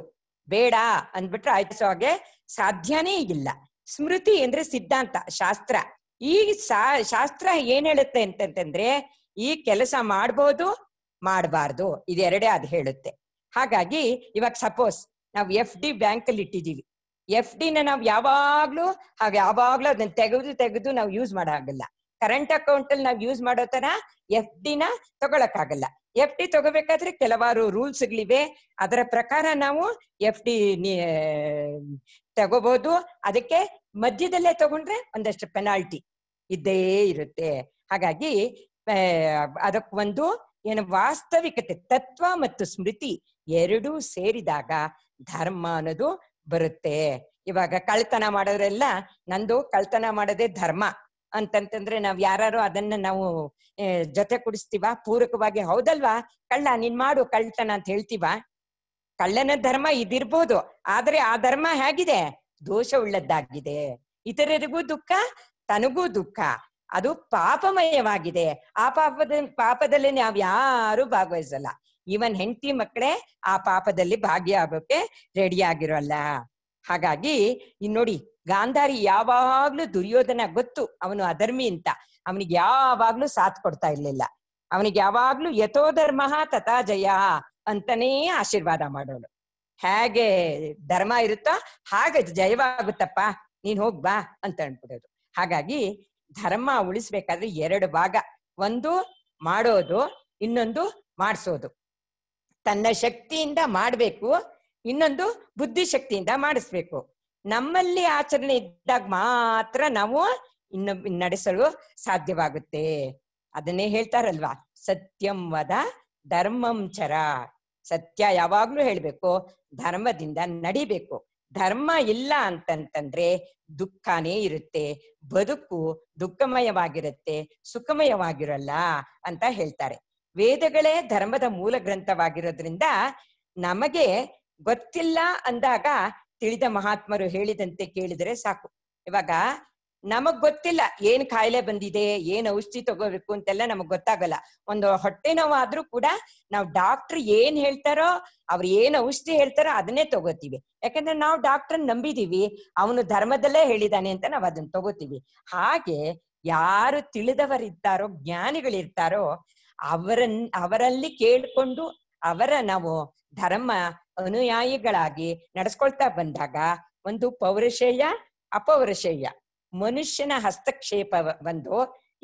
ಬೇಡ ಅಂದ್ಬಿಟ್ರೆ ಆಯ್ತು ಹಾಗೆ ಸಾಧ್ಯನೇ ಇಲ್ಲ ಸ್ಮೃತಿ ಅಂದ್ರೆ ಸಿದ್ಧಾಂತ ಶಾಸ್ತ್ರ ಈ ಶಾಸ್ತ್ರ ಏನ್ ಹೇಳುತ್ತೆ ಅಂತಂತಂದ್ರೆ ಈ ಕೆಲಸ ಮಾಡ್ಬೋದು ಮಾಡಬಾರ್ದು ಇದೆರಡೇ ಅದು ಹೇಳುತ್ತೆ ಹಾಗಾಗಿ ಇವಾಗ ಸಪೋಸ್ ನಾವು ಎಫ್ ಡಿ ಬ್ಯಾಂಕ್ ಅಲ್ಲಿ ಇಟ್ಟಿದೀವಿ ಎಫ್ ಡಿನ ನಾವು ಯಾವಾಗ್ಲೂ ಹಾಗೆ ಯಾವಾಗ್ಲೂ ಅದನ್ನ ತೆಗೆದು ತೆಗೆದು ನಾವು ಯೂಸ್ ಮಾಡಾಗಲ್ಲ ಕರೆಂಟ್ ಅಕೌಂಟ್ ಅಲ್ಲಿ ನಾವು ಯೂಸ್ ಮಾಡೋ ತರ ಎಫ್ ಡಿನ ತಗೊಳಕ್ ಎಫ್ ಡಿ ತಗೋಬೇಕಾದ್ರೆ ಕೆಲವಾರು ರೂಲ್ಸ್ ಗಳಿವೆ ಅದರ ಪ್ರಕಾರ ನಾವು ಎಫ್ ಡಿ ತಗೋಬಹುದು ಅದಕ್ಕೆ ಮಧ್ಯದಲ್ಲೇ ತಗೊಂಡ್ರೆ ಒಂದಷ್ಟು ಪೆನಾಲ್ಟಿ ಇದ್ದೇ ಇರುತ್ತೆ ಹಾಗಾಗಿ ಅದಕ್ಕೊಂದು ಏನು ವಾಸ್ತವಿಕತೆ ತತ್ವ ಮತ್ತು ಸ್ಮೃತಿ ಎರಡೂ ಸೇರಿದಾಗ ಧರ್ಮ ಅನ್ನೋದು ಬರುತ್ತೆ ಇವಾಗ ಕಳ್ತನ ಮಾಡೋರೆಲ್ಲ ನಂದು ಕಳ್ತನ ಮಾಡೋದೇ ಧರ್ಮ ಅಂತಂತಂದ್ರೆ ನಾವ್ ಯಾರು ಅದನ್ನ ನಾವು ಜೊತೆ ಕುಡಿಸ್ತೀವ ಪೂರಕವಾಗಿ ಹೌದಲ್ವಾ ಕಳ್ಳ ನೀನ್ ಮಾಡು ಕಳ್ತನ ಅಂತ ಹೇಳ್ತೀವ ಕಳ್ಳನ ಧರ್ಮ ಇದಿರ್ಬೋದು ಆದ್ರೆ ಆ ಧರ್ಮ ಹೇಗಿದೆ ದೋಷ ಉಳ್ಳದ್ದಾಗಿದೆ ಇತರರಿಗೂ ದುಃಖ ತನಗೂ ದುಃಖ ಅದು ಪಾಪಮಯವಾಗಿದೆ ಆ ಪಾಪದ ಪಾಪದಲ್ಲಿ ನಾವ್ ಯಾರು ಭಾಗವಹಿಸಲ್ಲ ಇವನ್ ಹೆಂಡತಿ ಮಕ್ಕಳೇ ಆ ಪಾಪದಲ್ಲಿ ಭಾಗಿಯಾಗೋಕೆ ರೆಡಿ ಆಗಿರೋಲ್ಲ ಹಾಗಾಗಿ ಇನ್ ನೋಡಿ ಗಾಂಧಾರಿ ಯಾವಾಗ್ಲೂ ದುರ್ಯೋಧನ ಗೊತ್ತು ಅವನು ಅಧರ್ಮಿ ಅಂತ ಅವನಿಗೆ ಯಾವಾಗ್ಲೂ ಸಾಥ್ ಕೊಡ್ತಾ ಇರ್ಲಿಲ್ಲ ಅವನಿಗೆ ಯಾವಾಗ್ಲೂ ಯಥೋಧರ್ಮ ತಥಾ ಜಯ ಅಂತಾನೇ ಆಶೀರ್ವಾದ ಮಾಡೋಳು ಹೇಗೆ ಧರ್ಮ ಇರುತ್ತೋ ಹಾಗೆ ಜಯವಾಗುತ್ತಪ್ಪ ನೀನ್ ಹೋಗ್ಬಾ ಅಂತ ಅನ್ಬಿಡೋದು ಹಾಗಾಗಿ ಧರ್ಮ ಉಳಿಸ್ಬೇಕಾದ್ರೆ ಎರಡು ಭಾಗ ಒಂದು ಮಾಡೋದು ಇನ್ನೊಂದು ಮಾಡಿಸೋದು ತನ್ನ ಶಕ್ತಿಯಿಂದ ಮಾಡ್ಬೇಕು ಇನ್ನೊಂದು ಬುದ್ಧಿಶಕ್ತಿಯಿಂದ ಮಾಡಿಸ್ಬೇಕು ನಮ್ಮಲ್ಲಿ ಆಚರಣೆ ಇದ್ದಾಗ ಮಾತ್ರ ನಾವು ಇನ್ನು ನಡೆಸಲು ಸಾಧ್ಯವಾಗುತ್ತೆ ಅದನ್ನೇ ಹೇಳ್ತಾರಲ್ವಾ ಸತ್ಯಂ ವದ ಧರ್ಮಂ ಚರ ಸತ್ಯ ಯಾವಾಗ್ಲೂ ಹೇಳ್ಬೇಕು ಧರ್ಮದಿಂದ ನಡಿಬೇಕು ಧರ್ಮ ಇಲ್ಲ ಅಂತಂತಂದ್ರೆ ದುಃಖನೇ ಇರುತ್ತೆ ಬದುಕು ದುಃಖಮಯವಾಗಿರುತ್ತೆ ಸುಖಮಯವಾಗಿರಲ್ಲ ಅಂತ ಹೇಳ್ತಾರೆ ವೇದಗಳೇ ಧರ್ಮದ ಮೂಲ ಗ್ರಂಥವಾಗಿರೋದ್ರಿಂದ ನಮಗೆ ಗೊತ್ತಿಲ್ಲ ಅಂದಾಗ ತಿಳಿದ ಮಹಾತ್ಮರು ಹೇಳಿದಂತೆ ಕೇಳಿದರೆ ಸಾಕು ಇವಾಗ ನಮಗ್ ಗೊತ್ತಿಲ್ಲ ಏನ್ ಕಾಯಿಲೆ ಬಂದಿದೆ ಏನ್ ಔಷಧಿ ತಗೋಬೇಕು ಅಂತೆಲ್ಲ ನಮಗ್ ಗೊತ್ತಾಗಲ್ಲ ಒಂದು ಹೊಟ್ಟೆ ನೋವಾದ್ರೂ ಕೂಡ ನಾವು ಡಾಕ್ಟರ್ ಏನ್ ಹೇಳ್ತಾರೋ ಅವ್ರು ಏನ್ ಔಷಧಿ ಹೇಳ್ತಾರೋ ಅದನ್ನೇ ತಗೋತೀವಿ ಯಾಕಂದ್ರೆ ನಾವು ಡಾಕ್ಟರ್ ನಂಬಿದೀವಿ ಅವನು ಧರ್ಮದಲ್ಲೇ ಹೇಳಿದಾನೆ ಅಂತ ನಾವು ಅದನ್ನ ತಗೋತೀವಿ ಹಾಗೆ ಯಾರು ತಿಳಿದವರಿದ್ದಾರೋ ಜ್ಞಾನಿಗಳಿರ್ತಾರೋ ಅವರನ್ ಅವರಲ್ಲಿ ಕೇಳಿಕೊಂಡು ಅವರ ನಾವು ಧರ್ಮ ಅನುಯಾಯಿಗಳಾಗಿ ನಡೆಸ್ಕೊಳ್ತಾ ಬಂದಾಗ ಒಂದು ಪೌರಶೇಯ ಅಪೌರಶೇಯ ಮನುಷ್ಯನ ಹಸ್ತಕ್ಷೇಪ ಬಂದು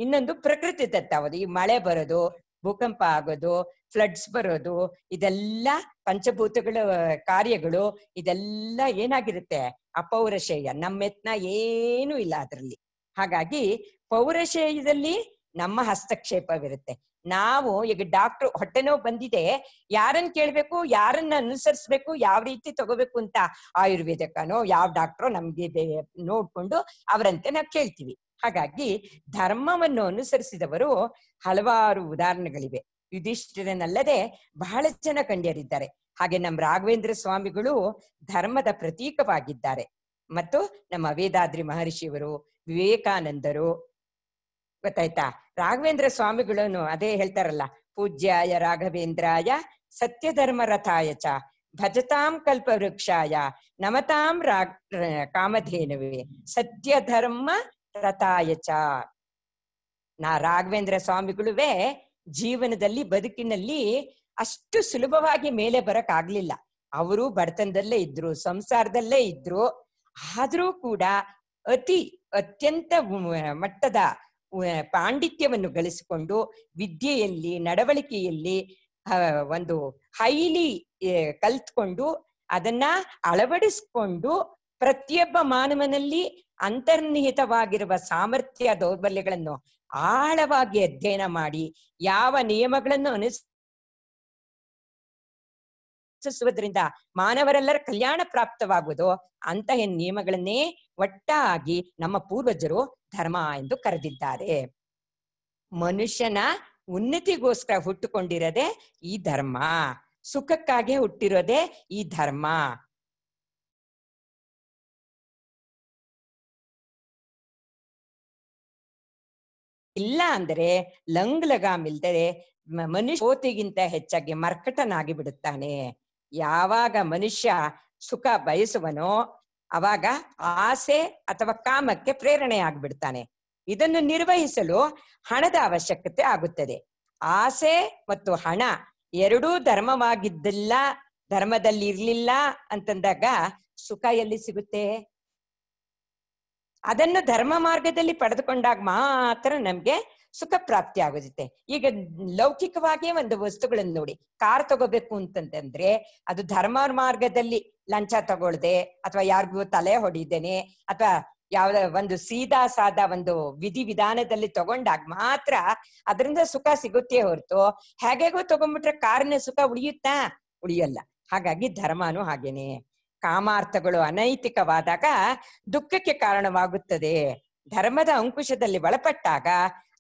ಇನ್ನೊಂದು ಪ್ರಕೃತಿ ತತ್ತಾವದು ಈ ಮಳೆ ಬರೋದು ಭೂಕಂಪ ಆಗೋದು ಫ್ಲಡ್ಸ್ ಬರೋದು ಇದೆಲ್ಲ ಪಂಚಭೂತಗಳ ಕಾರ್ಯಗಳು ಇದೆಲ್ಲ ಏನಾಗಿರುತ್ತೆ ಅಪೌರಶೇಯ ನಮ್ಮೆತ್ನ ಏನೂ ಇಲ್ಲ ಅದರಲ್ಲಿ ಹಾಗಾಗಿ ಪೌರಶೇಯದಲ್ಲಿ ನಮ್ಮ ಹಸ್ತಕ್ಷೇಪವಿರುತ್ತೆ ನಾವು ಈಗ ಡಾಕ್ಟ್ರು ಹೊಟ್ಟೆ ನೋವು ಬಂದಿದೆ ಯಾರನ್ನ ಕೇಳಬೇಕು ಯಾರನ್ನ ಅನುಸರಿಸ್ಬೇಕು ಯಾವ ರೀತಿ ತಗೋಬೇಕು ಅಂತ ಆಯುರ್ವೇದಕ್ಕನೋ ಯಾವ ಡಾಕ್ಟ್ರೋ ನಮ್ಗೆ ನೋಡ್ಕೊಂಡು ಅವರಂತೆ ನಾವು ಕೇಳ್ತೀವಿ ಹಾಗಾಗಿ ಧರ್ಮವನ್ನು ಅನುಸರಿಸಿದವರು ಹಲವಾರು ಉದಾಹರಣೆಗಳಿವೆ ಯುಧಿಷ್ಠಿರನಲ್ಲದೆ ಬಹಳ ಜನ ಕಂಡಿಯರಿದ್ದಾರೆ ಹಾಗೆ ನಮ್ಮ ರಾಘವೇಂದ್ರ ಸ್ವಾಮಿಗಳು ಧರ್ಮದ ಪ್ರತೀಕವಾಗಿದ್ದಾರೆ ಮತ್ತು ನಮ್ಮ ವೇದಾದ್ರಿ ಮಹರ್ಷಿಯವರು ವಿವೇಕಾನಂದರು ಗೊತ್ತಾಯ್ತಾ ರಾಘವೇಂದ್ರ ಸ್ವಾಮಿಗಳು ಅದೇ ಹೇಳ್ತಾರಲ್ಲ ಪೂಜ್ಯಾಯ ರಾಘವೇಂದ್ರಾಯ ಸತ್ಯಧರ್ಮ ಚ ಭಜತಾಂ ಕಲ್ಪವೃಕ್ಷಾಯ ನಮತಾಂ ರಾ ಕಾಮಧೇನುವೆ ಸತ್ಯಧರ್ಮ ಚ ನಾ ರಾಘವೇಂದ್ರ ಸ್ವಾಮಿಗಳುವೆ ಜೀವನದಲ್ಲಿ ಬದುಕಿನಲ್ಲಿ ಅಷ್ಟು ಸುಲಭವಾಗಿ ಮೇಲೆ ಬರಕ್ ಆಗ್ಲಿಲ್ಲ ಅವರು ಬಡತನದಲ್ಲೇ ಇದ್ರು ಸಂಸಾರದಲ್ಲೇ ಇದ್ರು ಆದ್ರೂ ಕೂಡ ಅತಿ ಅತ್ಯಂತ ಮಟ್ಟದ ಪಾಂಡಿತ್ಯವನ್ನು ಗಳಿಸಿಕೊಂಡು ವಿದ್ಯೆಯಲ್ಲಿ ನಡವಳಿಕೆಯಲ್ಲಿ ಒಂದು ಹೈಲಿ ಕಲ್ತ್ಕೊಂಡು ಅದನ್ನ ಅಳವಡಿಸಿಕೊಂಡು ಪ್ರತಿಯೊಬ್ಬ ಮಾನವನಲ್ಲಿ ಅಂತರ್ನಿಹಿತವಾಗಿರುವ ಸಾಮರ್ಥ್ಯ ದೌರ್ಬಲ್ಯಗಳನ್ನು ಆಳವಾಗಿ ಅಧ್ಯಯನ ಮಾಡಿ ಯಾವ ನಿಯಮಗಳನ್ನು ಅನುಸ್ ಮಾನವರೆಲ್ಲರ ಕಲ್ಯಾಣ ಪ್ರಾಪ್ತವಾಗುವುದು ಅಂತಹ ನಿಯಮಗಳನ್ನೇ ಒಟ್ಟಾಗಿ ನಮ್ಮ ಪೂರ್ವಜರು ಧರ್ಮ ಎಂದು ಕರೆದಿದ್ದಾರೆ ಮನುಷ್ಯನ ಉನ್ನತಿಗೋಸ್ಕರ ಹುಟ್ಟುಕೊಂಡಿರದೆ ಈ ಧರ್ಮ ಸುಖಕ್ಕಾಗಿ ಹುಟ್ಟಿರೋದೇ ಈ ಧರ್ಮ ಇಲ್ಲ ಅಂದರೆ ಲಂಗ್ ಲಗಾಮ್ ಇಲ್ದರೆ ಮನುಷ್ಯ ಕೋತಿಗಿಂತ ಹೆಚ್ಚಾಗಿ ಮರ್ಕಟನಾಗಿ ಬಿಡುತ್ತಾನೆ ಯಾವಾಗ ಮನುಷ್ಯ ಸುಖ ಬಯಸುವನೋ ಅವಾಗ ಆಸೆ ಅಥವಾ ಕಾಮಕ್ಕೆ ಪ್ರೇರಣೆ ಆಗ್ಬಿಡ್ತಾನೆ ಇದನ್ನು ನಿರ್ವಹಿಸಲು ಹಣದ ಅವಶ್ಯಕತೆ ಆಗುತ್ತದೆ ಆಸೆ ಮತ್ತು ಹಣ ಎರಡೂ ಧರ್ಮವಾಗಿದ್ದಿಲ್ಲ ಧರ್ಮದಲ್ಲಿ ಇರ್ಲಿಲ್ಲ ಅಂತಂದಾಗ ಸುಖ ಎಲ್ಲಿ ಸಿಗುತ್ತೆ ಅದನ್ನು ಧರ್ಮ ಮಾರ್ಗದಲ್ಲಿ ಪಡೆದುಕೊಂಡಾಗ ಮಾತ್ರ ನಮ್ಗೆ ಸುಖ ಪ್ರಾಪ್ತಿ ಆಗೋದಿತ್ತೆ ಈಗ ಲೌಕಿಕವಾಗಿ ಒಂದು ವಸ್ತುಗಳನ್ನು ನೋಡಿ ಕಾರ್ ತಗೋಬೇಕು ಅಂತಂದ್ರೆ ಅದು ಧರ್ಮ ಮಾರ್ಗದಲ್ಲಿ ಲಂಚ ತಗೊಳ್ದೆ ಅಥವಾ ಯಾರಿಗೂ ತಲೆ ಹೊಡಿದೇನೆ ಅಥವಾ ಯಾವ ಒಂದು ಸೀದಾ ಸಾದ ಒಂದು ವಿಧಿ ವಿಧಾನದಲ್ಲಿ ತಗೊಂಡಾಗ ಮಾತ್ರ ಅದರಿಂದ ಸುಖ ಸಿಗುತ್ತೆ ಹೊರತು ಹೇಗೆಗೋ ತಗೊಂಡ್ಬಿಟ್ರೆ ಕಾರಿನ ಸುಖ ಉಳಿಯುತ್ತಾ ಉಳಿಯಲ್ಲ ಹಾಗಾಗಿ ಧರ್ಮನೂ ಹಾಗೇನೆ ಕಾಮಾರ್ಥಗಳು ಅನೈತಿಕವಾದಾಗ ದುಃಖಕ್ಕೆ ಕಾರಣವಾಗುತ್ತದೆ ಧರ್ಮದ ಅಂಕುಶದಲ್ಲಿ ಒಳಪಟ್ಟಾಗ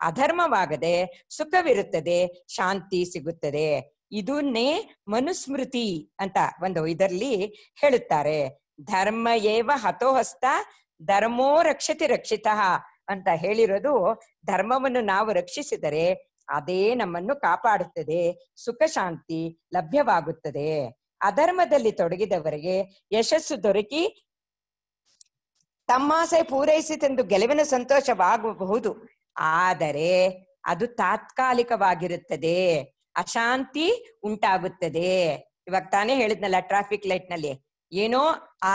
ಅಧರ್ಮವಾಗದೆ ಸುಖವಿರುತ್ತದೆ ಶಾಂತಿ ಸಿಗುತ್ತದೆ ಇದನ್ನೇ ಮನುಸ್ಮೃತಿ ಅಂತ ಒಂದು ಇದರಲ್ಲಿ ಹೇಳುತ್ತಾರೆ ಧರ್ಮ ಏವ ಹತೋಹಸ್ತ ಧರ್ಮೋ ರಕ್ಷತಿ ರಕ್ಷಿತ ಅಂತ ಹೇಳಿರೋದು ಧರ್ಮವನ್ನು ನಾವು ರಕ್ಷಿಸಿದರೆ ಅದೇ ನಮ್ಮನ್ನು ಕಾಪಾಡುತ್ತದೆ ಸುಖ ಶಾಂತಿ ಲಭ್ಯವಾಗುತ್ತದೆ ಅಧರ್ಮದಲ್ಲಿ ತೊಡಗಿದವರಿಗೆ ಯಶಸ್ಸು ದೊರಕಿ ತಮ್ಮಾಸೆ ಪೂರೈಸಿತೆಂದು ಗೆಲುವಿನ ಸಂತೋಷವಾಗಬಹುದು ಆದರೆ ಅದು ತಾತ್ಕಾಲಿಕವಾಗಿರುತ್ತದೆ ಅಶಾಂತಿ ಉಂಟಾಗುತ್ತದೆ ಇವಾಗ ತಾನೇ ಹೇಳಿದ್ನಲ್ಲ ಟ್ರಾಫಿಕ್ ಲೈಟ್ ನಲ್ಲಿ ಏನೋ ಆ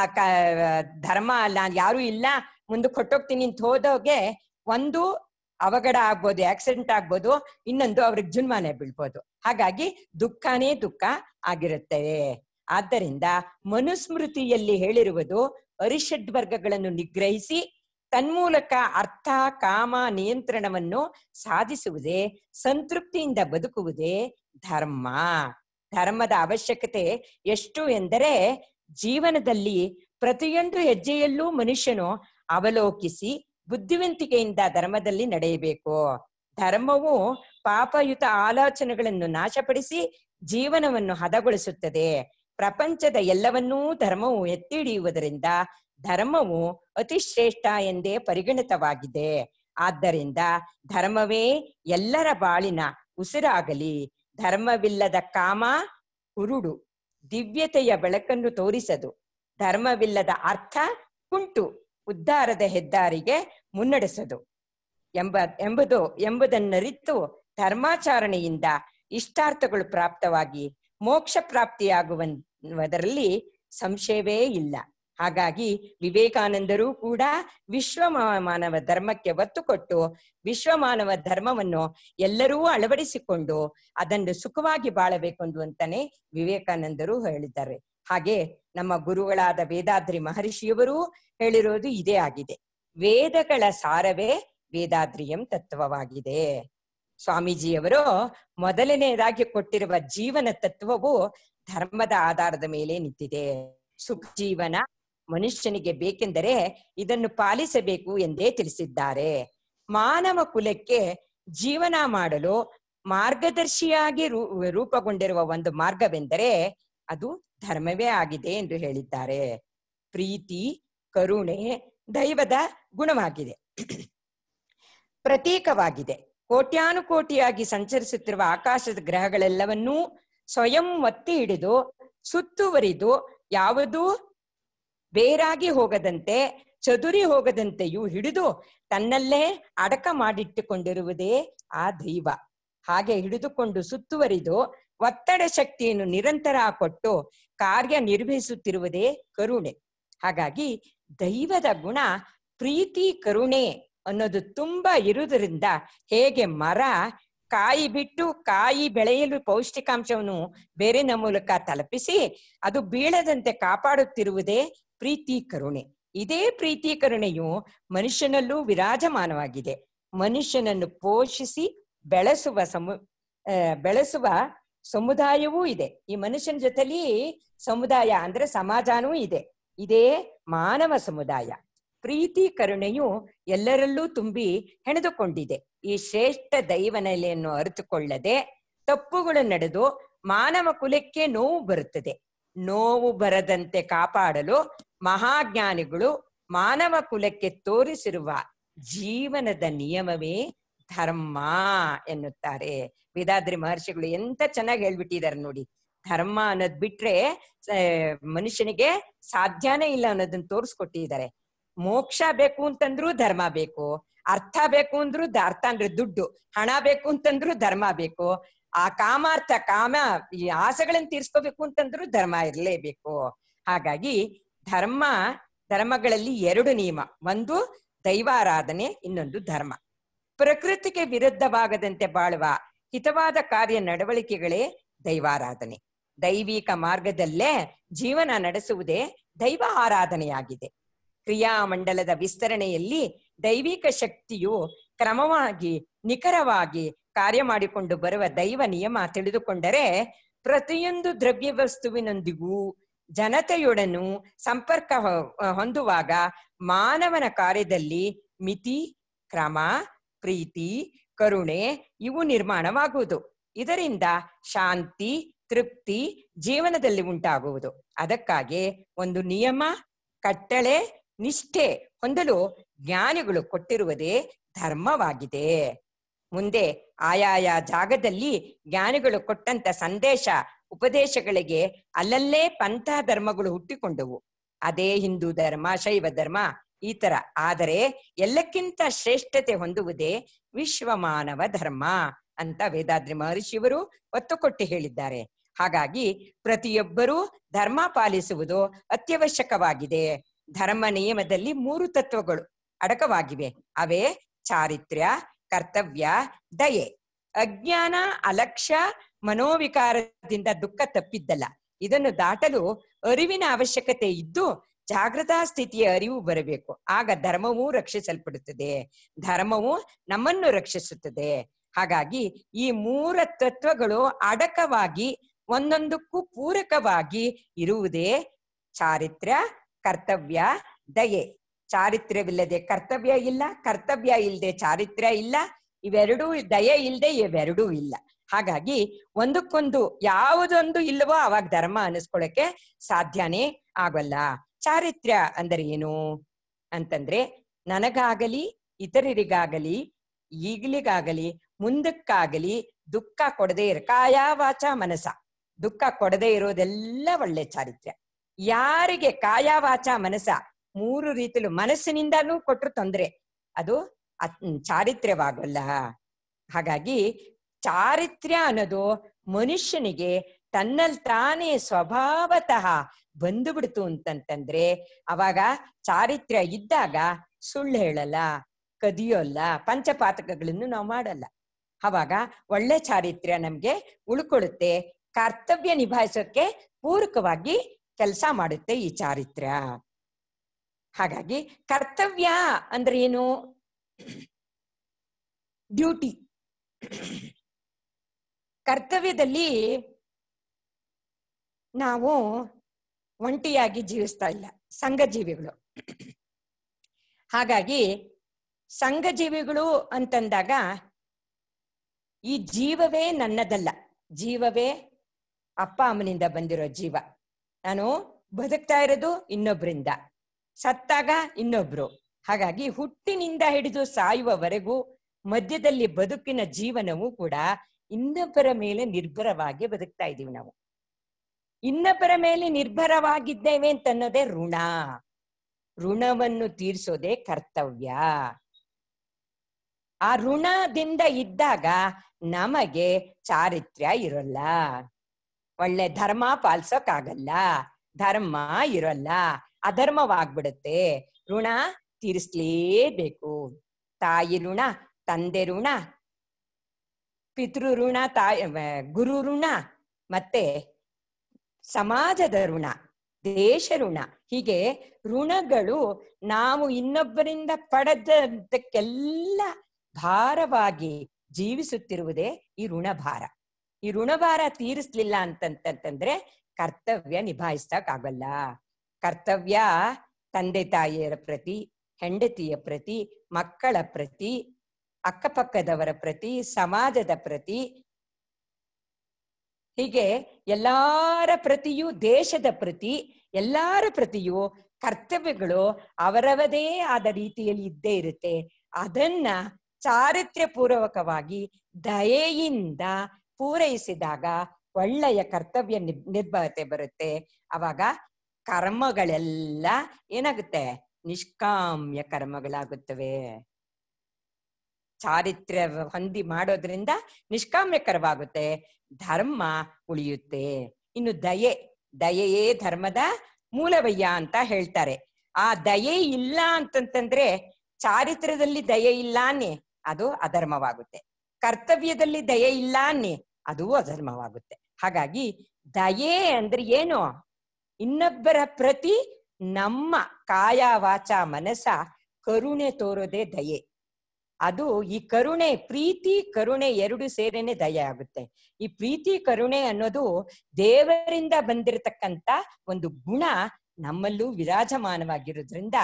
ಧರ್ಮ ಅಲ್ಲ ಯಾರು ಇಲ್ಲ ಮುಂದೆ ಕೊಟ್ಟೋಗ್ತೀನಿ ಅಂತ ಹೋದೋಗೆ ಒಂದು ಅವಘಡ ಆಗ್ಬೋದು ಆಕ್ಸಿಡೆಂಟ್ ಆಗ್ಬೋದು ಇನ್ನೊಂದು ಅವ್ರಿಗೆ ಜುನ್ಮಾನೆ ಬೀಳ್ಬೋದು ಹಾಗಾಗಿ ದುಃಖನೇ ದುಃಖ ಆಗಿರುತ್ತದೆ ಆದ್ದರಿಂದ ಮನುಸ್ಮೃತಿಯಲ್ಲಿ ಹೇಳಿರುವುದು ಅರಿಷಡ್ ವರ್ಗಗಳನ್ನು ನಿಗ್ರಹಿಸಿ ತನ್ಮೂಲಕ ಅರ್ಥ ಕಾಮ ನಿಯಂತ್ರಣವನ್ನು ಸಾಧಿಸುವುದೇ ಸಂತೃಪ್ತಿಯಿಂದ ಬದುಕುವುದೇ ಧರ್ಮ ಧರ್ಮದ ಅವಶ್ಯಕತೆ ಎಷ್ಟು ಎಂದರೆ ಜೀವನದಲ್ಲಿ ಪ್ರತಿಯೊಂದು ಹೆಜ್ಜೆಯಲ್ಲೂ ಮನುಷ್ಯನು ಅವಲೋಕಿಸಿ ಬುದ್ಧಿವಂತಿಕೆಯಿಂದ ಧರ್ಮದಲ್ಲಿ ನಡೆಯಬೇಕು ಧರ್ಮವು ಪಾಪಯುತ ಆಲೋಚನೆಗಳನ್ನು ನಾಶಪಡಿಸಿ ಜೀವನವನ್ನು ಹದಗೊಳಿಸುತ್ತದೆ ಪ್ರಪಂಚದ ಎಲ್ಲವನ್ನೂ ಧರ್ಮವು ಎತ್ತಿ ಹಿಡಿಯುವುದರಿಂದ ಧರ್ಮವು ಅತಿ ಶ್ರೇಷ್ಠ ಎಂದೇ ಪರಿಗಣಿತವಾಗಿದೆ ಆದ್ದರಿಂದ ಧರ್ಮವೇ ಎಲ್ಲರ ಬಾಳಿನ ಉಸಿರಾಗಲಿ ಧರ್ಮವಿಲ್ಲದ ಕಾಮ ಕುರುಡು ದಿವ್ಯತೆಯ ಬೆಳಕನ್ನು ತೋರಿಸದು ಧರ್ಮವಿಲ್ಲದ ಅರ್ಥ ಕುಂಟು ಉದ್ಧಾರದ ಹೆದ್ದಾರಿಗೆ ಮುನ್ನಡೆಸದು ಎಂಬ ಎಂಬುದು ಎಂಬುದನ್ನರಿತು ಧರ್ಮಾಚರಣೆಯಿಂದ ಇಷ್ಟಾರ್ಥಗಳು ಪ್ರಾಪ್ತವಾಗಿ ಮೋಕ್ಷ ಪ್ರಾಪ್ತಿಯಾಗುವದರಲ್ಲಿ ಸಂಶಯವೇ ಇಲ್ಲ ಹಾಗಾಗಿ ವಿವೇಕಾನಂದರು ಕೂಡ ವಿಶ್ವ ಮಾನವ ಧರ್ಮಕ್ಕೆ ಒತ್ತು ಕೊಟ್ಟು ವಿಶ್ವ ಮಾನವ ಧರ್ಮವನ್ನು ಎಲ್ಲರೂ ಅಳವಡಿಸಿಕೊಂಡು ಅದನ್ನು ಸುಖವಾಗಿ ಬಾಳಬೇಕು ಅಂತಾನೆ ವಿವೇಕಾನಂದರು ಹೇಳಿದ್ದಾರೆ ಹಾಗೆ ನಮ್ಮ ಗುರುಗಳಾದ ವೇದಾದ್ರಿ ಮಹರ್ಷಿಯವರು ಹೇಳಿರೋದು ಇದೇ ಆಗಿದೆ ವೇದಗಳ ಸಾರವೇ ವೇದಾದ್ರಿಯಂ ತತ್ವವಾಗಿದೆ ಸ್ವಾಮೀಜಿಯವರು ಮೊದಲನೆಯದಾಗಿ ಕೊಟ್ಟಿರುವ ಜೀವನ ತತ್ವವು ಧರ್ಮದ ಆಧಾರದ ಮೇಲೆ ನಿಂತಿದೆ ಸುಖ ಜೀವನ ಮನುಷ್ಯನಿಗೆ ಬೇಕೆಂದರೆ ಇದನ್ನು ಪಾಲಿಸಬೇಕು ಎಂದೇ ತಿಳಿಸಿದ್ದಾರೆ ಮಾನವ ಕುಲಕ್ಕೆ ಜೀವನ ಮಾಡಲು ಮಾರ್ಗದರ್ಶಿಯಾಗಿ ರೂಪಗೊಂಡಿರುವ ಒಂದು ಮಾರ್ಗವೆಂದರೆ ಅದು ಧರ್ಮವೇ ಆಗಿದೆ ಎಂದು ಹೇಳಿದ್ದಾರೆ ಪ್ರೀತಿ ಕರುಣೆ ದೈವದ ಗುಣವಾಗಿದೆ ಪ್ರತೀಕವಾಗಿದೆ ಕೋಟ್ಯಾನುಕೋಟಿಯಾಗಿ ಸಂಚರಿಸುತ್ತಿರುವ ಆಕಾಶದ ಗ್ರಹಗಳೆಲ್ಲವನ್ನೂ ಸ್ವಯಂ ಒತ್ತಿ ಹಿಡಿದು ಸುತ್ತುವರಿದು ಯಾವುದೂ ಬೇರಾಗಿ ಹೋಗದಂತೆ ಚದುರಿ ಹೋಗದಂತೆಯೂ ಹಿಡಿದು ತನ್ನಲ್ಲೇ ಅಡಕ ಮಾಡಿಟ್ಟುಕೊಂಡಿರುವುದೇ ಆ ದೈವ ಹಾಗೆ ಹಿಡಿದುಕೊಂಡು ಸುತ್ತುವರಿದು ಒತ್ತಡ ಶಕ್ತಿಯನ್ನು ನಿರಂತರ ಕೊಟ್ಟು ಕಾರ್ಯ ನಿರ್ವಹಿಸುತ್ತಿರುವುದೇ ಕರುಣೆ ಹಾಗಾಗಿ ದೈವದ ಗುಣ ಪ್ರೀತಿ ಕರುಣೆ ಅನ್ನೋದು ತುಂಬಾ ಇರುವುದರಿಂದ ಹೇಗೆ ಮರ ಕಾಯಿ ಬಿಟ್ಟು ಕಾಯಿ ಬೆಳೆಯಲು ಪೌಷ್ಟಿಕಾಂಶವನ್ನು ಬೇರೆನ ಮೂಲಕ ತಲುಪಿಸಿ ಅದು ಬೀಳದಂತೆ ಕಾಪಾಡುತ್ತಿರುವುದೇ ಪ್ರೀತಿ ಕರುಣೆ ಇದೇ ಪ್ರೀತಿ ಕರುಣೆಯು ಮನುಷ್ಯನಲ್ಲೂ ವಿರಾಜಮಾನವಾಗಿದೆ ಮನುಷ್ಯನನ್ನು ಪೋಷಿಸಿ ಬೆಳೆಸುವ ಸಮು ಬೆಳೆಸುವ ಸಮುದಾಯವೂ ಇದೆ ಈ ಮನುಷ್ಯನ ಜೊತೆಲಿ ಸಮುದಾಯ ಅಂದ್ರೆ ಸಮಾಜನೂ ಇದೆ ಇದೇ ಮಾನವ ಸಮುದಾಯ ಪ್ರೀತಿ ಕರುಣೆಯು ಎಲ್ಲರಲ್ಲೂ ತುಂಬಿ ಹೆಣೆದುಕೊಂಡಿದೆ ಈ ಶ್ರೇಷ್ಠ ನೆಲೆಯನ್ನು ಅರಿತುಕೊಳ್ಳದೆ ತಪ್ಪುಗಳು ನಡೆದು ಮಾನವ ಕುಲಕ್ಕೆ ನೋವು ಬರುತ್ತದೆ ನೋವು ಬರದಂತೆ ಕಾಪಾಡಲು ಮಹಾಜ್ಞಾನಿಗಳು ಮಾನವ ಕುಲಕ್ಕೆ ತೋರಿಸಿರುವ ಜೀವನದ ನಿಯಮವೇ ಧರ್ಮ ಎನ್ನುತ್ತಾರೆ ವೇದಾದ್ರಿ ಮಹರ್ಷಿಗಳು ಎಂತ ಚೆನ್ನಾಗಿ ಹೇಳ್ಬಿಟ್ಟಿದ್ದಾರೆ ನೋಡಿ ಧರ್ಮ ಅನ್ನೋದ್ ಬಿಟ್ರೆ ಮನುಷ್ಯನಿಗೆ ಸಾಧ್ಯನೇ ಇಲ್ಲ ಅನ್ನೋದನ್ನ ತೋರಿಸ್ಕೊಟ್ಟಿದ್ದಾರೆ ಮೋಕ್ಷ ಬೇಕು ಅಂತಂದ್ರೂ ಧರ್ಮ ಬೇಕು ಅರ್ಥ ಬೇಕು ಅಂದ್ರೂ ಅರ್ಥ ಅಂದ್ರೆ ದುಡ್ಡು ಹಣ ಬೇಕು ಅಂತಂದ್ರು ಧರ್ಮ ಬೇಕು ಆ ಕಾಮಾರ್ಥ ಕಾಮ ಈ ಆಸೆಗಳನ್ನು ತೀರ್ಸ್ಕೋಬೇಕು ಅಂತಂದ್ರೂ ಧರ್ಮ ಇರಲೇಬೇಕು ಹಾಗಾಗಿ ಧರ್ಮ ಧರ್ಮಗಳಲ್ಲಿ ಎರಡು ನಿಯಮ ಒಂದು ದೈವಾರಾಧನೆ ಇನ್ನೊಂದು ಧರ್ಮ ಪ್ರಕೃತಿಗೆ ವಿರುದ್ಧವಾಗದಂತೆ ಬಾಳುವ ಹಿತವಾದ ಕಾರ್ಯ ನಡವಳಿಕೆಗಳೇ ದೈವಾರಾಧನೆ ದೈವಿಕ ಮಾರ್ಗದಲ್ಲೇ ಜೀವನ ನಡೆಸುವುದೇ ದೈವ ಆರಾಧನೆಯಾಗಿದೆ ಕ್ರಿಯಾ ಮಂಡಲದ ವಿಸ್ತರಣೆಯಲ್ಲಿ ದೈವಿಕ ಶಕ್ತಿಯು ಕ್ರಮವಾಗಿ ನಿಖರವಾಗಿ ಕಾರ್ಯ ಮಾಡಿಕೊಂಡು ಬರುವ ದೈವ ನಿಯಮ ತಿಳಿದುಕೊಂಡರೆ ಪ್ರತಿಯೊಂದು ದ್ರವ್ಯ ವಸ್ತುವಿನೊಂದಿಗೂ ಜನತೆಯೊಡನು ಸಂಪರ್ಕ ಹೊಂದುವಾಗ ಮಾನವನ ಕಾರ್ಯದಲ್ಲಿ ಮಿತಿ ಕ್ರಮ ಪ್ರೀತಿ ಕರುಣೆ ಇವು ನಿರ್ಮಾಣವಾಗುವುದು ಇದರಿಂದ ಶಾಂತಿ ತೃಪ್ತಿ ಜೀವನದಲ್ಲಿ ಉಂಟಾಗುವುದು ಅದಕ್ಕಾಗಿ ಒಂದು ನಿಯಮ ಕಟ್ಟಳೆ ನಿಷ್ಠೆ ಹೊಂದಲು ಜ್ಞಾನಿಗಳು ಕೊಟ್ಟಿರುವುದೇ ಧರ್ಮವಾಗಿದೆ ಮುಂದೆ ಆಯಾಯ ಜಾಗದಲ್ಲಿ ಜ್ಞಾನಿಗಳು ಕೊಟ್ಟಂತ ಸಂದೇಶ ಉಪದೇಶಗಳಿಗೆ ಅಲ್ಲಲ್ಲೇ ಪಂಥ ಧರ್ಮಗಳು ಹುಟ್ಟಿಕೊಂಡವು ಅದೇ ಹಿಂದೂ ಧರ್ಮ ಶೈವ ಧರ್ಮ ಈ ತರ ಆದರೆ ಎಲ್ಲಕ್ಕಿಂತ ಶ್ರೇಷ್ಠತೆ ಹೊಂದುವುದೇ ಮಾನವ ಧರ್ಮ ಅಂತ ವೇದಾದ್ರಿ ಮಹರ್ಷಿಯವರು ಒತ್ತು ಕೊಟ್ಟು ಹೇಳಿದ್ದಾರೆ ಹಾಗಾಗಿ ಪ್ರತಿಯೊಬ್ಬರೂ ಧರ್ಮ ಪಾಲಿಸುವುದು ಅತ್ಯವಶ್ಯಕವಾಗಿದೆ ಧರ್ಮ ನಿಯಮದಲ್ಲಿ ಮೂರು ತತ್ವಗಳು ಅಡಕವಾಗಿವೆ ಅವೇ ಚಾರಿತ್ರ್ಯ ಕರ್ತವ್ಯ ದಯೆ ಅಜ್ಞಾನ ಅಲಕ್ಷ್ಯ ಮನೋವಿಕಾರದಿಂದ ದುಃಖ ತಪ್ಪಿದ್ದಲ್ಲ ಇದನ್ನು ದಾಟಲು ಅರಿವಿನ ಅವಶ್ಯಕತೆ ಇದ್ದು ಜಾಗೃತಾ ಸ್ಥಿತಿಯ ಅರಿವು ಬರಬೇಕು ಆಗ ಧರ್ಮವೂ ರಕ್ಷಿಸಲ್ಪಡುತ್ತದೆ ಧರ್ಮವು ನಮ್ಮನ್ನು ರಕ್ಷಿಸುತ್ತದೆ ಹಾಗಾಗಿ ಈ ಮೂರ ತತ್ವಗಳು ಅಡಕವಾಗಿ ಒಂದೊಂದಕ್ಕೂ ಪೂರಕವಾಗಿ ಇರುವುದೇ ಚಾರಿತ್ರ್ಯ ಕರ್ತವ್ಯ ದಯೆ ಚಾರಿತ್ರ್ಯವಿಲ್ಲದೆ ಕರ್ತವ್ಯ ಇಲ್ಲ ಕರ್ತವ್ಯ ಇಲ್ಲದೆ ಚಾರಿತ್ರ್ಯ ಇಲ್ಲ ಇವೆರಡೂ ದಯೆ ಇಲ್ಲದೆ ಇವೆರಡೂ ಇಲ್ಲ ಹಾಗಾಗಿ ಒಂದಕ್ಕೊಂದು ಯಾವುದೊಂದು ಇಲ್ಲವೋ ಅವಾಗ ಧರ್ಮ ಅನ್ನಿಸ್ಕೊಳಕ್ಕೆ ಸಾಧ್ಯನೇ ಆಗಲ್ಲ ಚಾರಿತ್ರ್ಯ ಅಂದರೆ ಏನು ಅಂತಂದ್ರೆ ನನಗಾಗಲಿ ಇತರರಿಗಾಗಲಿ ಈಗ್ಲಿಗಾಗಲಿ ಮುಂದಕ್ಕಾಗಲಿ ದುಃಖ ಕೊಡದೇ ಇರ ಕಾಯ ವಾಚ ಮನಸ ದುಃಖ ಕೊಡದೇ ಇರೋದೆಲ್ಲ ಒಳ್ಳೆ ಚಾರಿತ್ರ್ಯ ಯಾರಿಗೆ ಕಾಯಾವಾಚ ವಾಚ ಮನಸ ಮೂರು ರೀತಿಯಲ್ಲೂ ಮನಸ್ಸಿನಿಂದನೂ ಕೊಟ್ಟರು ತೊಂದರೆ ಅದು ಚಾರಿತ್ರ್ಯವಾಗಲ್ಲ ಹಾಗಾಗಿ ಚಾರಿತ್ರ್ಯ ಅನ್ನೋದು ಮನುಷ್ಯನಿಗೆ ತನ್ನಲ್ ತಾನೇ ಸ್ವಭಾವತಃ ಬಿಡ್ತು ಅಂತಂತಂದ್ರೆ ಅವಾಗ ಚಾರಿತ್ರ್ಯ ಇದ್ದಾಗ ಸುಳ್ಳು ಹೇಳಲ್ಲ ಕದಿಯೋಲ್ಲ ಪಂಚಪಾತಕಗಳನ್ನು ನಾವು ಮಾಡಲ್ಲ ಅವಾಗ ಒಳ್ಳೆ ಚಾರಿತ್ರ್ಯ ನಮ್ಗೆ ಉಳ್ಕೊಳುತ್ತೆ ಕರ್ತವ್ಯ ನಿಭಾಯಿಸೋಕೆ ಪೂರಕವಾಗಿ ಕೆಲಸ ಮಾಡುತ್ತೆ ಈ ಚಾರಿತ್ರ್ಯ ಹಾಗಾಗಿ ಕರ್ತವ್ಯ ಅಂದ್ರೆ ಏನು ಡ್ಯೂಟಿ ಕರ್ತವ್ಯದಲ್ಲಿ ನಾವು ಒಂಟಿಯಾಗಿ ಜೀವಿಸ್ತಾ ಇಲ್ಲ ಸಂಘ ಜೀವಿಗಳು ಹಾಗಾಗಿ ಸಂಘ ಜೀವಿಗಳು ಅಂತಂದಾಗ ಈ ಜೀವವೇ ನನ್ನದಲ್ಲ ಜೀವವೇ ಅಪ್ಪ ಅಮ್ಮನಿಂದ ಬಂದಿರೋ ಜೀವ ನಾನು ಬದುಕ್ತಾ ಇರೋದು ಇನ್ನೊಬ್ಬರಿಂದ ಸತ್ತಾಗ ಇನ್ನೊಬ್ರು ಹಾಗಾಗಿ ಹುಟ್ಟಿನಿಂದ ಹಿಡಿದು ಸಾಯುವವರೆಗೂ ಮಧ್ಯದಲ್ಲಿ ಬದುಕಿನ ಜೀವನವೂ ಕೂಡ ಇನ್ನೊಬ್ಬರ ಮೇಲೆ ನಿರ್ಭರವಾಗಿ ಬದುಕ್ತಾ ಇದ್ದೀವಿ ನಾವು ಇನ್ನೊಬ್ಬರ ಮೇಲೆ ನಿರ್ಭರವಾಗಿದ್ದೇವೆ ಅಂತನ್ನೋದೇ ಋಣ ಋಣವನ್ನು ತೀರಿಸೋದೇ ಕರ್ತವ್ಯ ಆ ಋಣದಿಂದ ಇದ್ದಾಗ ನಮಗೆ ಚಾರಿತ್ರ್ಯ ಇರಲ್ಲ ಒಳ್ಳೆ ಧರ್ಮ ಪಾಲಿಸೋಕಾಗಲ್ಲ ಧರ್ಮ ಇರಲ್ಲ ಅಧರ್ಮವಾಗ್ಬಿಡುತ್ತೆ ಋಣ ತೀರಿಸ್ಲೇಬೇಕು ತಾಯಿ ಋಣ ತಂದೆ ಋಣ ಪಿತೃ ಋಣ ತಾಯಿ ಗುರು ಋಣ ಮತ್ತೆ ಸಮಾಜದ ಋಣ ದೇಶ ಋಣ ಹೀಗೆ ಋಣಗಳು ನಾವು ಇನ್ನೊಬ್ಬರಿಂದ ಪಡೆದಕ್ಕೆಲ್ಲ ಭಾರವಾಗಿ ಜೀವಿಸುತ್ತಿರುವುದೇ ಈ ಋಣಭಾರ ಈ ಋಣಭಾರ ತೀರಿಸ್ಲಿಲ್ಲ ಅಂತಂತಂದ್ರೆ ಕರ್ತವ್ಯ ನಿಭಾಯಿಸ್ತಕ್ಕಾಗಲ್ಲ ಕರ್ತವ್ಯ ತಂದೆ ತಾಯಿಯರ ಪ್ರತಿ ಹೆಂಡತಿಯ ಪ್ರತಿ ಮಕ್ಕಳ ಪ್ರತಿ ಅಕ್ಕಪಕ್ಕದವರ ಪ್ರತಿ ಸಮಾಜದ ಪ್ರತಿ ಹೀಗೆ ಎಲ್ಲಾರ ಪ್ರತಿಯೂ ದೇಶದ ಪ್ರತಿ ಎಲ್ಲಾರ ಪ್ರತಿಯೂ ಕರ್ತವ್ಯಗಳು ಅವರವದೇ ಆದ ರೀತಿಯಲ್ಲಿ ಇದ್ದೇ ಇರುತ್ತೆ ಅದನ್ನ ಚಾರಿತ್ರ್ಯಪೂರ್ವಕವಾಗಿ ದಯೆಯಿಂದ ಪೂರೈಸಿದಾಗ ಒಳ್ಳೆಯ ಕರ್ತವ್ಯ ನಿರ್ಭರತೆ ಬರುತ್ತೆ ಅವಾಗ ಕರ್ಮಗಳೆಲ್ಲ ಏನಾಗುತ್ತೆ ನಿಷ್ಕಾಮ್ಯ ಕರ್ಮಗಳಾಗುತ್ತವೆ ಚಾರಿತ್ರ್ಯ ಹೊಂದಿ ಮಾಡೋದ್ರಿಂದ ನಿಷ್ಕಾಮ್ಯ ಧರ್ಮ ಉಳಿಯುತ್ತೆ ಇನ್ನು ದಯೆ ದಯೆಯೇ ಧರ್ಮದ ಮೂಲವಯ್ಯ ಅಂತ ಹೇಳ್ತಾರೆ ಆ ದಯೆ ಇಲ್ಲ ಅಂತಂತಂದ್ರೆ ಚಾರಿತ್ರ್ಯದಲ್ಲಿ ದಯೆ ಇಲ್ಲಾನೆ ಅದು ಅಧರ್ಮವಾಗುತ್ತೆ ಕರ್ತವ್ಯದಲ್ಲಿ ದಯೆ ಇಲ್ಲಾನೆ ಅದು ಅಧರ್ಮವಾಗುತ್ತೆ ಹಾಗಾಗಿ ದಯೆ ಅಂದ್ರೆ ಏನು ಇನ್ನೊಬ್ಬರ ಪ್ರತಿ ನಮ್ಮ ಕಾಯ ವಾಚ ಮನಸ ಕರುಣೆ ತೋರೋದೆ ದಯೆ ಅದು ಈ ಕರುಣೆ ಪ್ರೀತಿ ಕರುಣೆ ಎರಡು ಸೇರೇನೆ ದಯೆ ಆಗುತ್ತೆ ಈ ಪ್ರೀತಿ ಕರುಣೆ ಅನ್ನೋದು ದೇವರಿಂದ ಬಂದಿರತಕ್ಕಂತ ಒಂದು ಗುಣ ನಮ್ಮಲ್ಲೂ ವಿರಾಜಮಾನವಾಗಿರೋದ್ರಿಂದ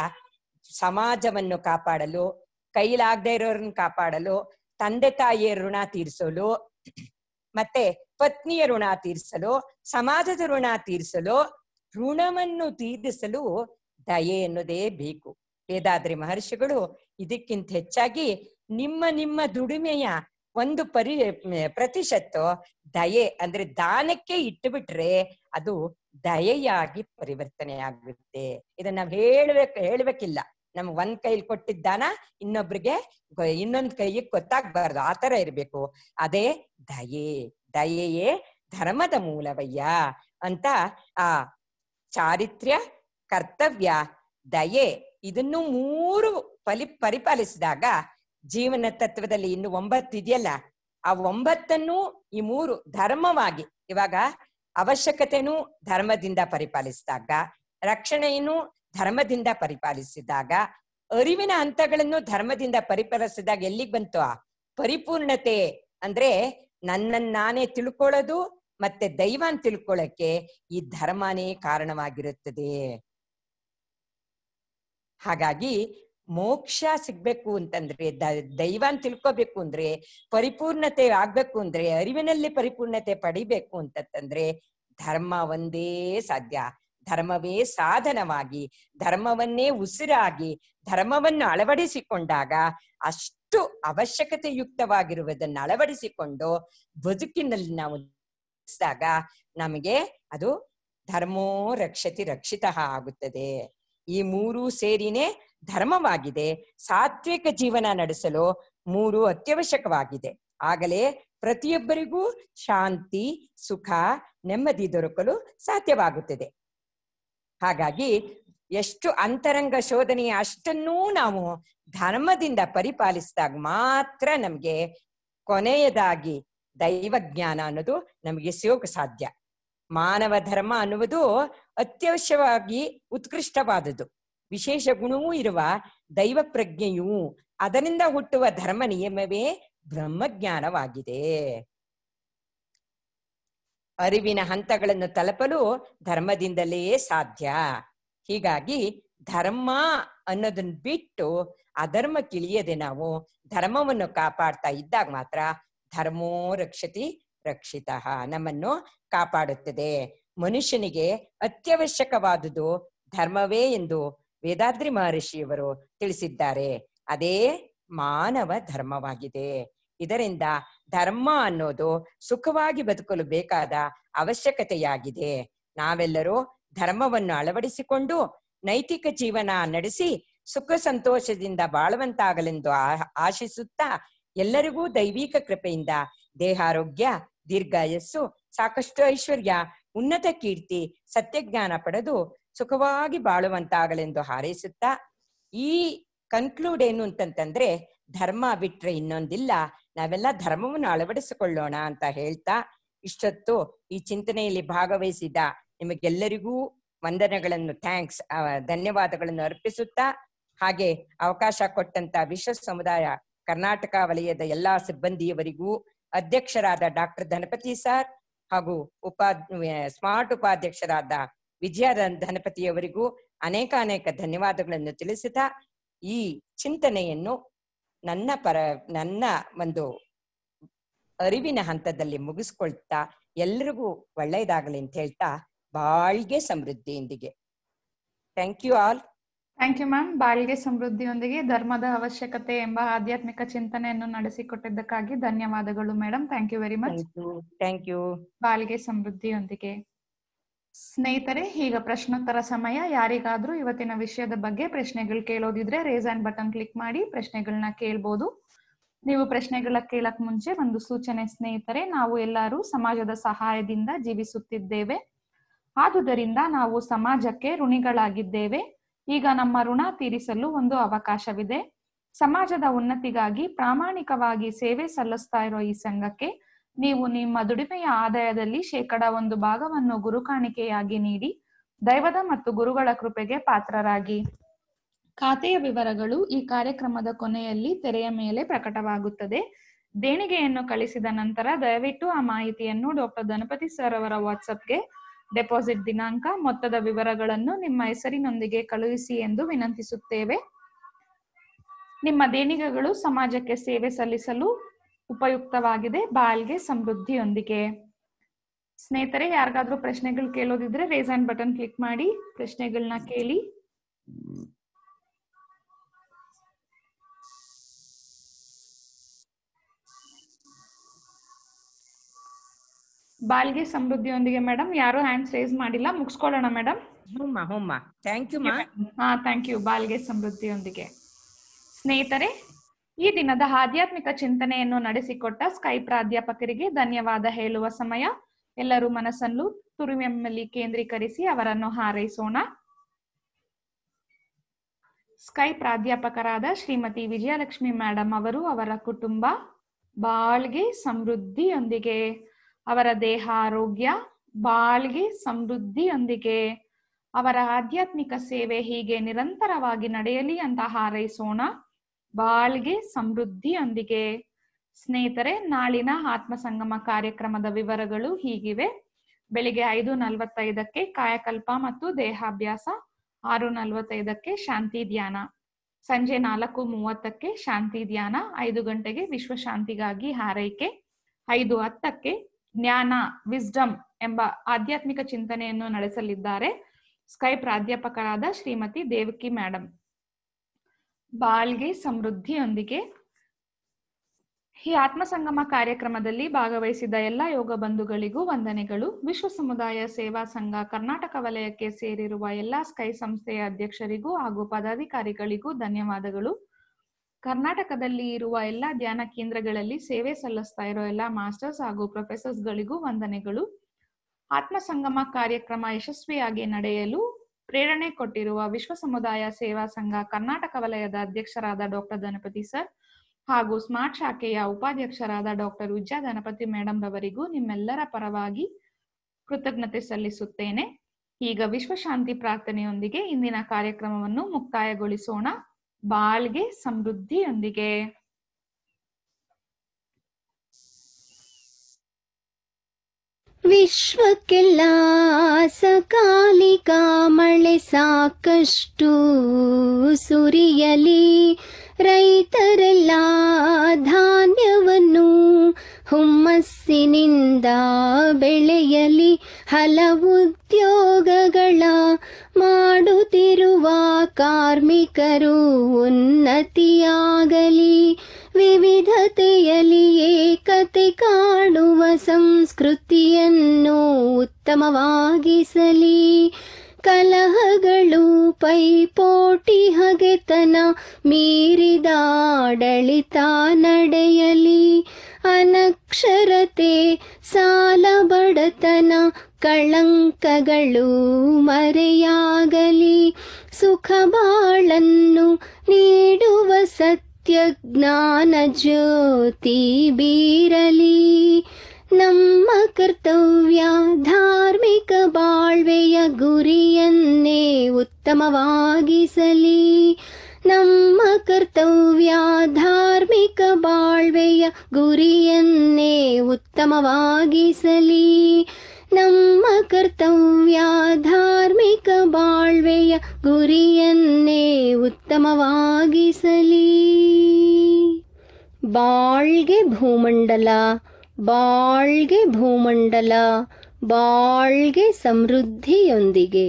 ಸಮಾಜವನ್ನು ಕಾಪಾಡಲು ಕೈಲಾಗದೇ ಇರೋರನ್ನ ಕಾಪಾಡಲು ತಂದೆ ತಾಯಿಯ ಋಣ ತೀರಿಸಲು ಮತ್ತೆ ಪತ್ನಿಯ ಋಣ ತೀರಿಸಲು ಸಮಾಜದ ಋಣ ತೀರಿಸಲು ಋಣವನ್ನು ತೀರಿಸಲು ದಯೆ ಎನ್ನುವುದೇ ಬೇಕು ವೇದಾದ್ರಿ ಮಹರ್ಷಿಗಳು ಇದಕ್ಕಿಂತ ಹೆಚ್ಚಾಗಿ ನಿಮ್ಮ ನಿಮ್ಮ ದುಡಿಮೆಯ ಒಂದು ಪರಿ ಪ್ರತಿಶತ್ತು ದಯೆ ಅಂದ್ರೆ ದಾನಕ್ಕೆ ಇಟ್ಟು ಅದು ದಯೆಯಾಗಿ ಪರಿವರ್ತನೆ ಆಗುತ್ತೆ ಇದನ್ನ ನಾವು ಹೇಳ್ಬೇಕು ಹೇಳ್ಬೇಕಿಲ್ಲ ನಮ್ ಒಂದ್ ಕೈಲಿ ಕೊಟ್ಟಿದ್ದಾನ ಇನ್ನೊಬ್ರಿಗೆ ಇನ್ನೊಂದ್ ಕೈಗೆ ಗೊತ್ತಾಗ್ಬಾರ್ದು ಆ ತರ ಇರ್ಬೇಕು ಅದೇ ದಯೆ ದಯೆಯೇ ಧರ್ಮದ ಮೂಲವಯ್ಯ ಅಂತ ಆ ಚಾರಿತ್ರ್ಯ ಕರ್ತವ್ಯ ದಯೆ ಇದನ್ನು ಮೂರು ಪಲಿ ಪರಿಪಾಲಿಸಿದಾಗ ಜೀವನ ತತ್ವದಲ್ಲಿ ಇನ್ನು ಒಂಬತ್ತು ಇದೆಯಲ್ಲ ಆ ಒಂಬತ್ತನ್ನು ಈ ಮೂರು ಧರ್ಮವಾಗಿ ಇವಾಗ ಅವಶ್ಯಕತೆನೂ ಧರ್ಮದಿಂದ ಪರಿಪಾಲಿಸಿದಾಗ ರಕ್ಷಣೆಯನ್ನು ಧರ್ಮದಿಂದ ಪರಿಪಾಲಿಸಿದಾಗ ಅರಿವಿನ ಹಂತಗಳನ್ನು ಧರ್ಮದಿಂದ ಪರಿಪಾಲಿಸಿದಾಗ ಎಲ್ಲಿಗೆ ಬಂತು ಪರಿಪೂರ್ಣತೆ ಅಂದ್ರೆ ನನ್ನನ್ನು ನಾನೇ ತಿಳ್ಕೊಳ್ಳೋದು ಮತ್ತೆ ದೈವನ್ ತಿಳ್ಕೊಳ್ಳಕ್ಕೆ ಈ ಧರ್ಮನೇ ಕಾರಣವಾಗಿರುತ್ತದೆ ಹಾಗಾಗಿ ಮೋಕ್ಷ ಸಿಗ್ಬೇಕು ಅಂತಂದ್ರೆ ದೈವಾನ್ ತಿಳ್ಕೋಬೇಕು ಅಂದ್ರೆ ಪರಿಪೂರ್ಣತೆ ಆಗ್ಬೇಕು ಅಂದ್ರೆ ಅರಿವಿನಲ್ಲಿ ಪರಿಪೂರ್ಣತೆ ಪಡಿಬೇಕು ಅಂತಂದ್ರೆ ಧರ್ಮ ಒಂದೇ ಸಾಧ್ಯ ಧರ್ಮವೇ ಸಾಧನವಾಗಿ ಧರ್ಮವನ್ನೇ ಉಸಿರಾಗಿ ಧರ್ಮವನ್ನು ಅಳವಡಿಸಿಕೊಂಡಾಗ ಅಷ್ಟು ಅವಶ್ಯಕತೆಯುಕ್ತವಾಗಿರುವುದನ್ನು ಅಳವಡಿಸಿಕೊಂಡು ಬದುಕಿನಲ್ಲಿ ನಾವು ಅನ್ವಯಿಸಿದಾಗ ನಮಗೆ ಅದು ಧರ್ಮೋ ರಕ್ಷತಿ ರಕ್ಷಿತ ಆಗುತ್ತದೆ ಈ ಮೂರು ಸೇರಿನೇ ಧರ್ಮವಾಗಿದೆ ಸಾತ್ವಿಕ ಜೀವನ ನಡೆಸಲು ಮೂರು ಅತ್ಯವಶ್ಯಕವಾಗಿದೆ ಆಗಲೇ ಪ್ರತಿಯೊಬ್ಬರಿಗೂ ಶಾಂತಿ ಸುಖ ನೆಮ್ಮದಿ ದೊರಕಲು ಸಾಧ್ಯವಾಗುತ್ತದೆ ಹಾಗಾಗಿ ಎಷ್ಟು ಅಂತರಂಗ ಶೋಧನೆಯ ಅಷ್ಟನ್ನೂ ನಾವು ಧರ್ಮದಿಂದ ಪರಿಪಾಲಿಸಿದಾಗ ಮಾತ್ರ ನಮಗೆ ಕೊನೆಯದಾಗಿ ದೈವ ಜ್ಞಾನ ಅನ್ನೋದು ನಮಗೆ ಸಿಗೋಕೆ ಸಾಧ್ಯ ಮಾನವ ಧರ್ಮ ಅನ್ನುವುದು ಅತ್ಯವಶ್ಯವಾಗಿ ಉತ್ಕೃಷ್ಟವಾದದ್ದು ವಿಶೇಷ ಗುಣವೂ ಇರುವ ದೈವ ಪ್ರಜ್ಞೆಯು ಅದರಿಂದ ಹುಟ್ಟುವ ಧರ್ಮ ನಿಯಮವೇ ಬ್ರಹ್ಮಜ್ಞಾನವಾಗಿದೆ ಅರಿವಿನ ಹಂತಗಳನ್ನು ತಲುಪಲು ಧರ್ಮದಿಂದಲೇ ಸಾಧ್ಯ ಹೀಗಾಗಿ ಧರ್ಮ ಅನ್ನೋದನ್ನ ಬಿಟ್ಟು ಅಧರ್ಮ ಕಿಳಿಯದೆ ನಾವು ಧರ್ಮವನ್ನು ಕಾಪಾಡ್ತಾ ಇದ್ದಾಗ ಮಾತ್ರ ಧರ್ಮೋ ರಕ್ಷತಿ ರಕ್ಷಿತ ನಮ್ಮನ್ನು ಕಾಪಾಡುತ್ತದೆ ಮನುಷ್ಯನಿಗೆ ಅತ್ಯವಶ್ಯಕವಾದುದು ಧರ್ಮವೇ ಎಂದು ವೇದಾದ್ರಿ ಮಹರ್ಷಿಯವರು ತಿಳಿಸಿದ್ದಾರೆ ಅದೇ ಮಾನವ ಧರ್ಮವಾಗಿದೆ ಇದರಿಂದ ಧರ್ಮ ಅನ್ನೋದು ಸುಖವಾಗಿ ಬದುಕಲು ಬೇಕಾದ ಅವಶ್ಯಕತೆಯಾಗಿದೆ ನಾವೆಲ್ಲರೂ ಧರ್ಮವನ್ನು ಅಳವಡಿಸಿಕೊಂಡು ನೈತಿಕ ಜೀವನ ನಡೆಸಿ ಸುಖ ಸಂತೋಷದಿಂದ ಬಾಳುವಂತಾಗಲೆಂದು ಆಶಿಸುತ್ತಾ ಎಲ್ಲರಿಗೂ ದೈವಿಕ ಕೃಪೆಯಿಂದ ದೇಹಾರೋಗ್ಯ ದೀರ್ಘಾಯಸ್ಸು ಸಾಕಷ್ಟು ಐಶ್ವರ್ಯ ಉನ್ನತ ಕೀರ್ತಿ ಸತ್ಯಜ್ಞಾನ ಪಡೆದು ಸುಖವಾಗಿ ಬಾಳುವಂತಾಗಲೆಂದು ಹಾರೈಸುತ್ತಾ ಈ ಕನ್ಕ್ಲೂಡ್ ಏನು ಅಂತಂತಂದ್ರೆ ಧರ್ಮ ಬಿಟ್ರೆ ಇನ್ನೊಂದಿಲ್ಲ ನಾವೆಲ್ಲ ಧರ್ಮವನ್ನು ಅಳವಡಿಸಿಕೊಳ್ಳೋಣ ಅಂತ ಹೇಳ್ತಾ ಇಷ್ಟೊತ್ತು ಈ ಚಿಂತನೆಯಲ್ಲಿ ಭಾಗವಹಿಸಿದ ನಿಮಗೆಲ್ಲರಿಗೂ ವಂದನೆಗಳನ್ನು ಥ್ಯಾಂಕ್ಸ್ ಧನ್ಯವಾದಗಳನ್ನು ಅರ್ಪಿಸುತ್ತಾ ಹಾಗೆ ಅವಕಾಶ ಕೊಟ್ಟಂತ ವಿಶ್ವ ಸಮುದಾಯ ಕರ್ನಾಟಕ ವಲಯದ ಎಲ್ಲಾ ಸಿಬ್ಬಂದಿಯವರಿಗೂ ಅಧ್ಯಕ್ಷರಾದ ಡಾಕ್ಟರ್ ಧನಪತಿ ಸರ್ ಹಾಗೂ ಉಪಾ ಸ್ಮಾರ್ಟ್ ಉಪಾಧ್ಯಕ್ಷರಾದ ವಿಜಯ ಧನಪತಿಯವರಿಗೂ ಅನೇಕ ಅನೇಕ ಧನ್ಯವಾದಗಳನ್ನು ತಿಳಿಸಿದ ಈ ಚಿಂತನೆಯನ್ನು ನನ್ನ ಪರ ನನ್ನ ಒಂದು ಅರಿವಿನ ಹಂತದಲ್ಲಿ ಮುಗಿಸ್ಕೊಳ್ತಾ ಎಲ್ರಿಗೂ ಒಳ್ಳೆಯದಾಗಲಿ ಅಂತ ಹೇಳ್ತಾ ಬಾಳ್ಗೆ ಸಮೃದ್ಧಿಯೊಂದಿಗೆ thank you all thank you ma'am ಬಾಳ್ಗೆ ಸಮೃದ್ಧಿಯೊಂದಿಗೆ ಧರ್ಮದ ಅವಶ್ಯಕತೆ ಎಂಬ ಆಧ್ಯಾತ್ಮಿಕ ಚಿಂತನೆಯನ್ನು ನಡೆಸಿಕೊಟ್ಟಿದ್ದಕ್ಕಾಗಿ ಧನ್ಯವಾದಗಳು madam thank you very much thank you ಬಾಳ್ಗೆ ಸಮೃದ್ಧಿಯೊಂದಿಗೆ ಸ್ನೇಹಿತರೆ ಈಗ ಪ್ರಶ್ನೋತ್ತರ ಸಮಯ ಯಾರಿಗಾದ್ರೂ ಇವತ್ತಿನ ವಿಷಯದ ಬಗ್ಗೆ ಪ್ರಶ್ನೆಗಳು ಕೇಳೋದಿದ್ರೆ ರೇಸ್ ಆ್ಯಂಡ್ ಬಟನ್ ಕ್ಲಿಕ್ ಮಾಡಿ ಪ್ರಶ್ನೆಗಳನ್ನ ಕೇಳ್ಬೋದು ನೀವು ಪ್ರಶ್ನೆಗಳ ಕೇಳಕ್ ಮುಂಚೆ ಒಂದು ಸೂಚನೆ ಸ್ನೇಹಿತರೆ ನಾವು ಎಲ್ಲರೂ ಸಮಾಜದ ಸಹಾಯದಿಂದ ಜೀವಿಸುತ್ತಿದ್ದೇವೆ ಆದುದರಿಂದ ನಾವು ಸಮಾಜಕ್ಕೆ ಋಣಿಗಳಾಗಿದ್ದೇವೆ ಈಗ ನಮ್ಮ ಋಣ ತೀರಿಸಲು ಒಂದು ಅವಕಾಶವಿದೆ ಸಮಾಜದ ಉನ್ನತಿಗಾಗಿ ಪ್ರಾಮಾಣಿಕವಾಗಿ ಸೇವೆ ಸಲ್ಲಿಸ್ತಾ ಇರೋ ಈ ಸಂಘಕ್ಕೆ ನೀವು ನಿಮ್ಮ ದುಡಿಮೆಯ ಆದಾಯದಲ್ಲಿ ಶೇಕಡ ಒಂದು ಭಾಗವನ್ನು ಗುರುಕಾಣಿಕೆಯಾಗಿ ನೀಡಿ ದೈವದ ಮತ್ತು ಗುರುಗಳ ಕೃಪೆಗೆ ಪಾತ್ರರಾಗಿ ಖಾತೆಯ ವಿವರಗಳು ಈ ಕಾರ್ಯಕ್ರಮದ ಕೊನೆಯಲ್ಲಿ ತೆರೆಯ ಮೇಲೆ ಪ್ರಕಟವಾಗುತ್ತದೆ ದೇಣಿಗೆಯನ್ನು ಕಳಿಸಿದ ನಂತರ ದಯವಿಟ್ಟು ಆ ಮಾಹಿತಿಯನ್ನು ಡಾಕ್ಟರ್ ಗಣಪತಿ ಸರ್ ಅವರ ವಾಟ್ಸಪ್ಗೆ ಡೆಪಾಸಿಟ್ ದಿನಾಂಕ ಮೊತ್ತದ ವಿವರಗಳನ್ನು ನಿಮ್ಮ ಹೆಸರಿನೊಂದಿಗೆ ಕಳುಹಿಸಿ ಎಂದು ವಿನಂತಿಸುತ್ತೇವೆ ನಿಮ್ಮ ದೇಣಿಗೆಗಳು ಸಮಾಜಕ್ಕೆ ಸೇವೆ ಸಲ್ಲಿಸಲು ಉಪಯುಕ್ತವಾಗಿದೆ ಬಾಲ್ಗೆ ಸಮೃದ್ಧಿಯೊಂದಿಗೆ ಸ್ನೇಹಿತರೆ ಯಾರಿಗಾದ್ರೂ ಪ್ರಶ್ನೆಗಳು ಕೇಳೋದಿದ್ರೆ ರೇಸ್ ಆನ್ ಬಟನ್ ಕ್ಲಿಕ್ ಮಾಡಿ ಪ್ರಶ್ನೆಗಳನ್ನ ಕೇಳಿ ಬಾಲ್ಗೆ ಸಮೃದ್ಧಿಯೊಂದಿಗೆ ಮೇಡಮ್ ಯಾರು ಹ್ಯಾಂಡ್ಸ್ ರೇಸ್ ಮಾಡಿಲ್ಲ ಮುಗಿಸ್ಕೊಳ್ಳೋಣ ಮೇಡಮ್ ಥ್ಯಾಂಕ್ ಯು ಹಾ ಥ್ಯಾಂಕ್ ಯು ಬಾಲ್ಗೆ ಸಮೃದ್ಧಿಯೊಂದಿಗೆ ಸ್ನೇಹಿತರೆ ಈ ದಿನದ ಆಧ್ಯಾತ್ಮಿಕ ಚಿಂತನೆಯನ್ನು ನಡೆಸಿಕೊಟ್ಟ ಸ್ಕೈ ಪ್ರಾಧ್ಯಾಪಕರಿಗೆ ಧನ್ಯವಾದ ಹೇಳುವ ಸಮಯ ಎಲ್ಲರೂ ಮನಸ್ಸನ್ನು ತುರುವೆಮ್ಮಲ್ಲಿ ಕೇಂದ್ರೀಕರಿಸಿ ಅವರನ್ನು ಹಾರೈಸೋಣ ಸ್ಕೈ ಪ್ರಾಧ್ಯಾಪಕರಾದ ಶ್ರೀಮತಿ ವಿಜಯಲಕ್ಷ್ಮಿ ಮೇಡಮ್ ಅವರು ಅವರ ಕುಟುಂಬ ಬಾಳ್ಗೆ ಸಮೃದ್ಧಿಯೊಂದಿಗೆ ಅವರ ದೇಹ ಆರೋಗ್ಯ ಬಾಳ್ಗೆ ಸಮೃದ್ಧಿಯೊಂದಿಗೆ ಅವರ ಆಧ್ಯಾತ್ಮಿಕ ಸೇವೆ ಹೀಗೆ ನಿರಂತರವಾಗಿ ನಡೆಯಲಿ ಅಂತ ಹಾರೈಸೋಣ ಬಾಳ್ಗೆ ಸಮೃದ್ಧಿಯೊಂದಿಗೆ ಸ್ನೇಹಿತರೆ ನಾಳಿನ ಆತ್ಮ ಸಂಗಮ ಕಾರ್ಯಕ್ರಮದ ವಿವರಗಳು ಹೀಗಿವೆ ಬೆಳಿಗ್ಗೆ ಐದು ನಲವತ್ತೈದಕ್ಕೆ ಕಾಯಕಲ್ಪ ಮತ್ತು ದೇಹಾಭ್ಯಾಸ ಆರು ನಲವತ್ತೈದಕ್ಕೆ ಶಾಂತಿ ಧ್ಯಾನ ಸಂಜೆ ನಾಲ್ಕು ಮೂವತ್ತಕ್ಕೆ ಶಾಂತಿ ಧ್ಯಾನ ಐದು ಗಂಟೆಗೆ ವಿಶ್ವಶಾಂತಿಗಾಗಿ ಹಾರೈಕೆ ಐದು ಹತ್ತಕ್ಕೆ ಜ್ಞಾನ ವಿಸ್ಡಮ್ ಎಂಬ ಆಧ್ಯಾತ್ಮಿಕ ಚಿಂತನೆಯನ್ನು ನಡೆಸಲಿದ್ದಾರೆ ಸ್ಕೈ ಪ್ರಾಧ್ಯಾಪಕರಾದ ಶ್ರೀಮತಿ ದೇವಕಿ ಮ್ಯಾಡಮ್ ಬಾಳ್ಗೆ ಸಮೃದ್ಧಿಯೊಂದಿಗೆ ಈ ಆತ್ಮಸಂಗಮ ಕಾರ್ಯಕ್ರಮದಲ್ಲಿ ಭಾಗವಹಿಸಿದ ಎಲ್ಲ ಯೋಗ ಬಂಧುಗಳಿಗೂ ವಂದನೆಗಳು ವಿಶ್ವ ಸಮುದಾಯ ಸೇವಾ ಸಂಘ ಕರ್ನಾಟಕ ವಲಯಕ್ಕೆ ಸೇರಿರುವ ಎಲ್ಲಾ ಸ್ಕೈ ಸಂಸ್ಥೆಯ ಅಧ್ಯಕ್ಷರಿಗೂ ಹಾಗೂ ಪದಾಧಿಕಾರಿಗಳಿಗೂ ಧನ್ಯವಾದಗಳು ಕರ್ನಾಟಕದಲ್ಲಿ ಇರುವ ಎಲ್ಲಾ ಧ್ಯಾನ ಕೇಂದ್ರಗಳಲ್ಲಿ ಸೇವೆ ಸಲ್ಲಿಸ್ತಾ ಇರೋ ಎಲ್ಲಾ ಮಾಸ್ಟರ್ಸ್ ಹಾಗೂ ಪ್ರೊಫೆಸರ್ಸ್ಗಳಿಗೂ ವಂದನೆಗಳು ಆತ್ಮ ಸಂಗಮ ಕಾರ್ಯಕ್ರಮ ಯಶಸ್ವಿಯಾಗಿ ನಡೆಯಲು ಪ್ರೇರಣೆ ಕೊಟ್ಟಿರುವ ವಿಶ್ವ ಸಮುದಾಯ ಸೇವಾ ಸಂಘ ಕರ್ನಾಟಕ ವಲಯದ ಅಧ್ಯಕ್ಷರಾದ ಡಾಕ್ಟರ್ ದನಪತಿ ಸರ್ ಹಾಗೂ ಸ್ಮಾರ್ಟ್ ಶಾಖೆಯ ಉಪಾಧ್ಯಕ್ಷರಾದ ಡಾಕ್ಟರ್ ವಿಜಯ ದನಪತಿ ಮೇಡಮ್ ರವರಿಗೂ ನಿಮ್ಮೆಲ್ಲರ ಪರವಾಗಿ ಕೃತಜ್ಞತೆ ಸಲ್ಲಿಸುತ್ತೇನೆ ಈಗ ವಿಶ್ವಶಾಂತಿ ಪ್ರಾರ್ಥನೆಯೊಂದಿಗೆ ಇಂದಿನ ಕಾರ್ಯಕ್ರಮವನ್ನು ಮುಕ್ತಾಯಗೊಳಿಸೋಣ ಬಾಳ್ಗೆ ಸಮೃದ್ಧಿಯೊಂದಿಗೆ ವಿಶ್ವಕ್ಕೆಲ್ಲ ಸಕಾಲಿಕ ಮಳೆ ಸಾಕಷ್ಟು ಸುರಿಯಲಿ ರೈತರೆಲ್ಲ ಧಾನ್ಯವನ್ನು ಹುಮ್ಮಸ್ಸಿನಿಂದ ಬೆಳೆಯಲಿ ಹಲವು ಉದ್ಯೋಗಗಳ ಮಾಡುತ್ತಿರುವ ಕಾರ್ಮಿಕರು ಉನ್ನತಿಯಾಗಲಿ ವಿವಿಧತೆಯಲ್ಲಿ ಏಕತೆ ಕಾಣುವ ಸಂಸ್ಕೃತಿಯನ್ನು ಉತ್ತಮವಾಗಿಸಲಿ ಕಲಹಗಳು ಪೈಪೋಟಿ ಹಗೆತನ ಮೀರಿದಾಡಳಿತ ನಡೆಯಲಿ ಅನಕ್ಷರತೆ ಸಾಲ ಬಡತನ ಕಳಂಕಗಳು ಮರೆಯಾಗಲಿ ಸುಖ ಬಾಳನ್ನು ನೀಡುವ ಸತ್ಯ ಜ್ಞಾನ ಜ್ಯೋತಿ ಬೀರಲಿ ನಮ್ಮ ಕರ್ತವ್ಯ ಧಾರ್ಮಿಕ ಬಾಳ್ವೆಯ ಗುರಿಯನ್ನೇ ಉತ್ತಮವಾಗಿಸಲಿ ನಮ್ಮ ಕರ್ತವ್ಯ ಧಾರ್ಮಿಕ ಬಾಳ್ವೆಯ ಗುರಿಯನ್ನೇ ಉತ್ತಮವಾಗಿಸಲಿ ನಮ್ಮ ಕರ್ತವ್ಯ ಧಾರ್ಮಿಕ ಬಾಳ್ವೆಯ ಗುರಿಯನ್ನೇ ಉತ್ತಮವಾಗಿಸಲಿ ಬಾಳ್ಗೆ ಭೂಮಂಡಲ ಬಾಳ್ಗೆ ಭೂಮಂಡಲ ಬಾಳ್ಗೆ ಸಮೃದ್ಧಿಯೊಂದಿಗೆ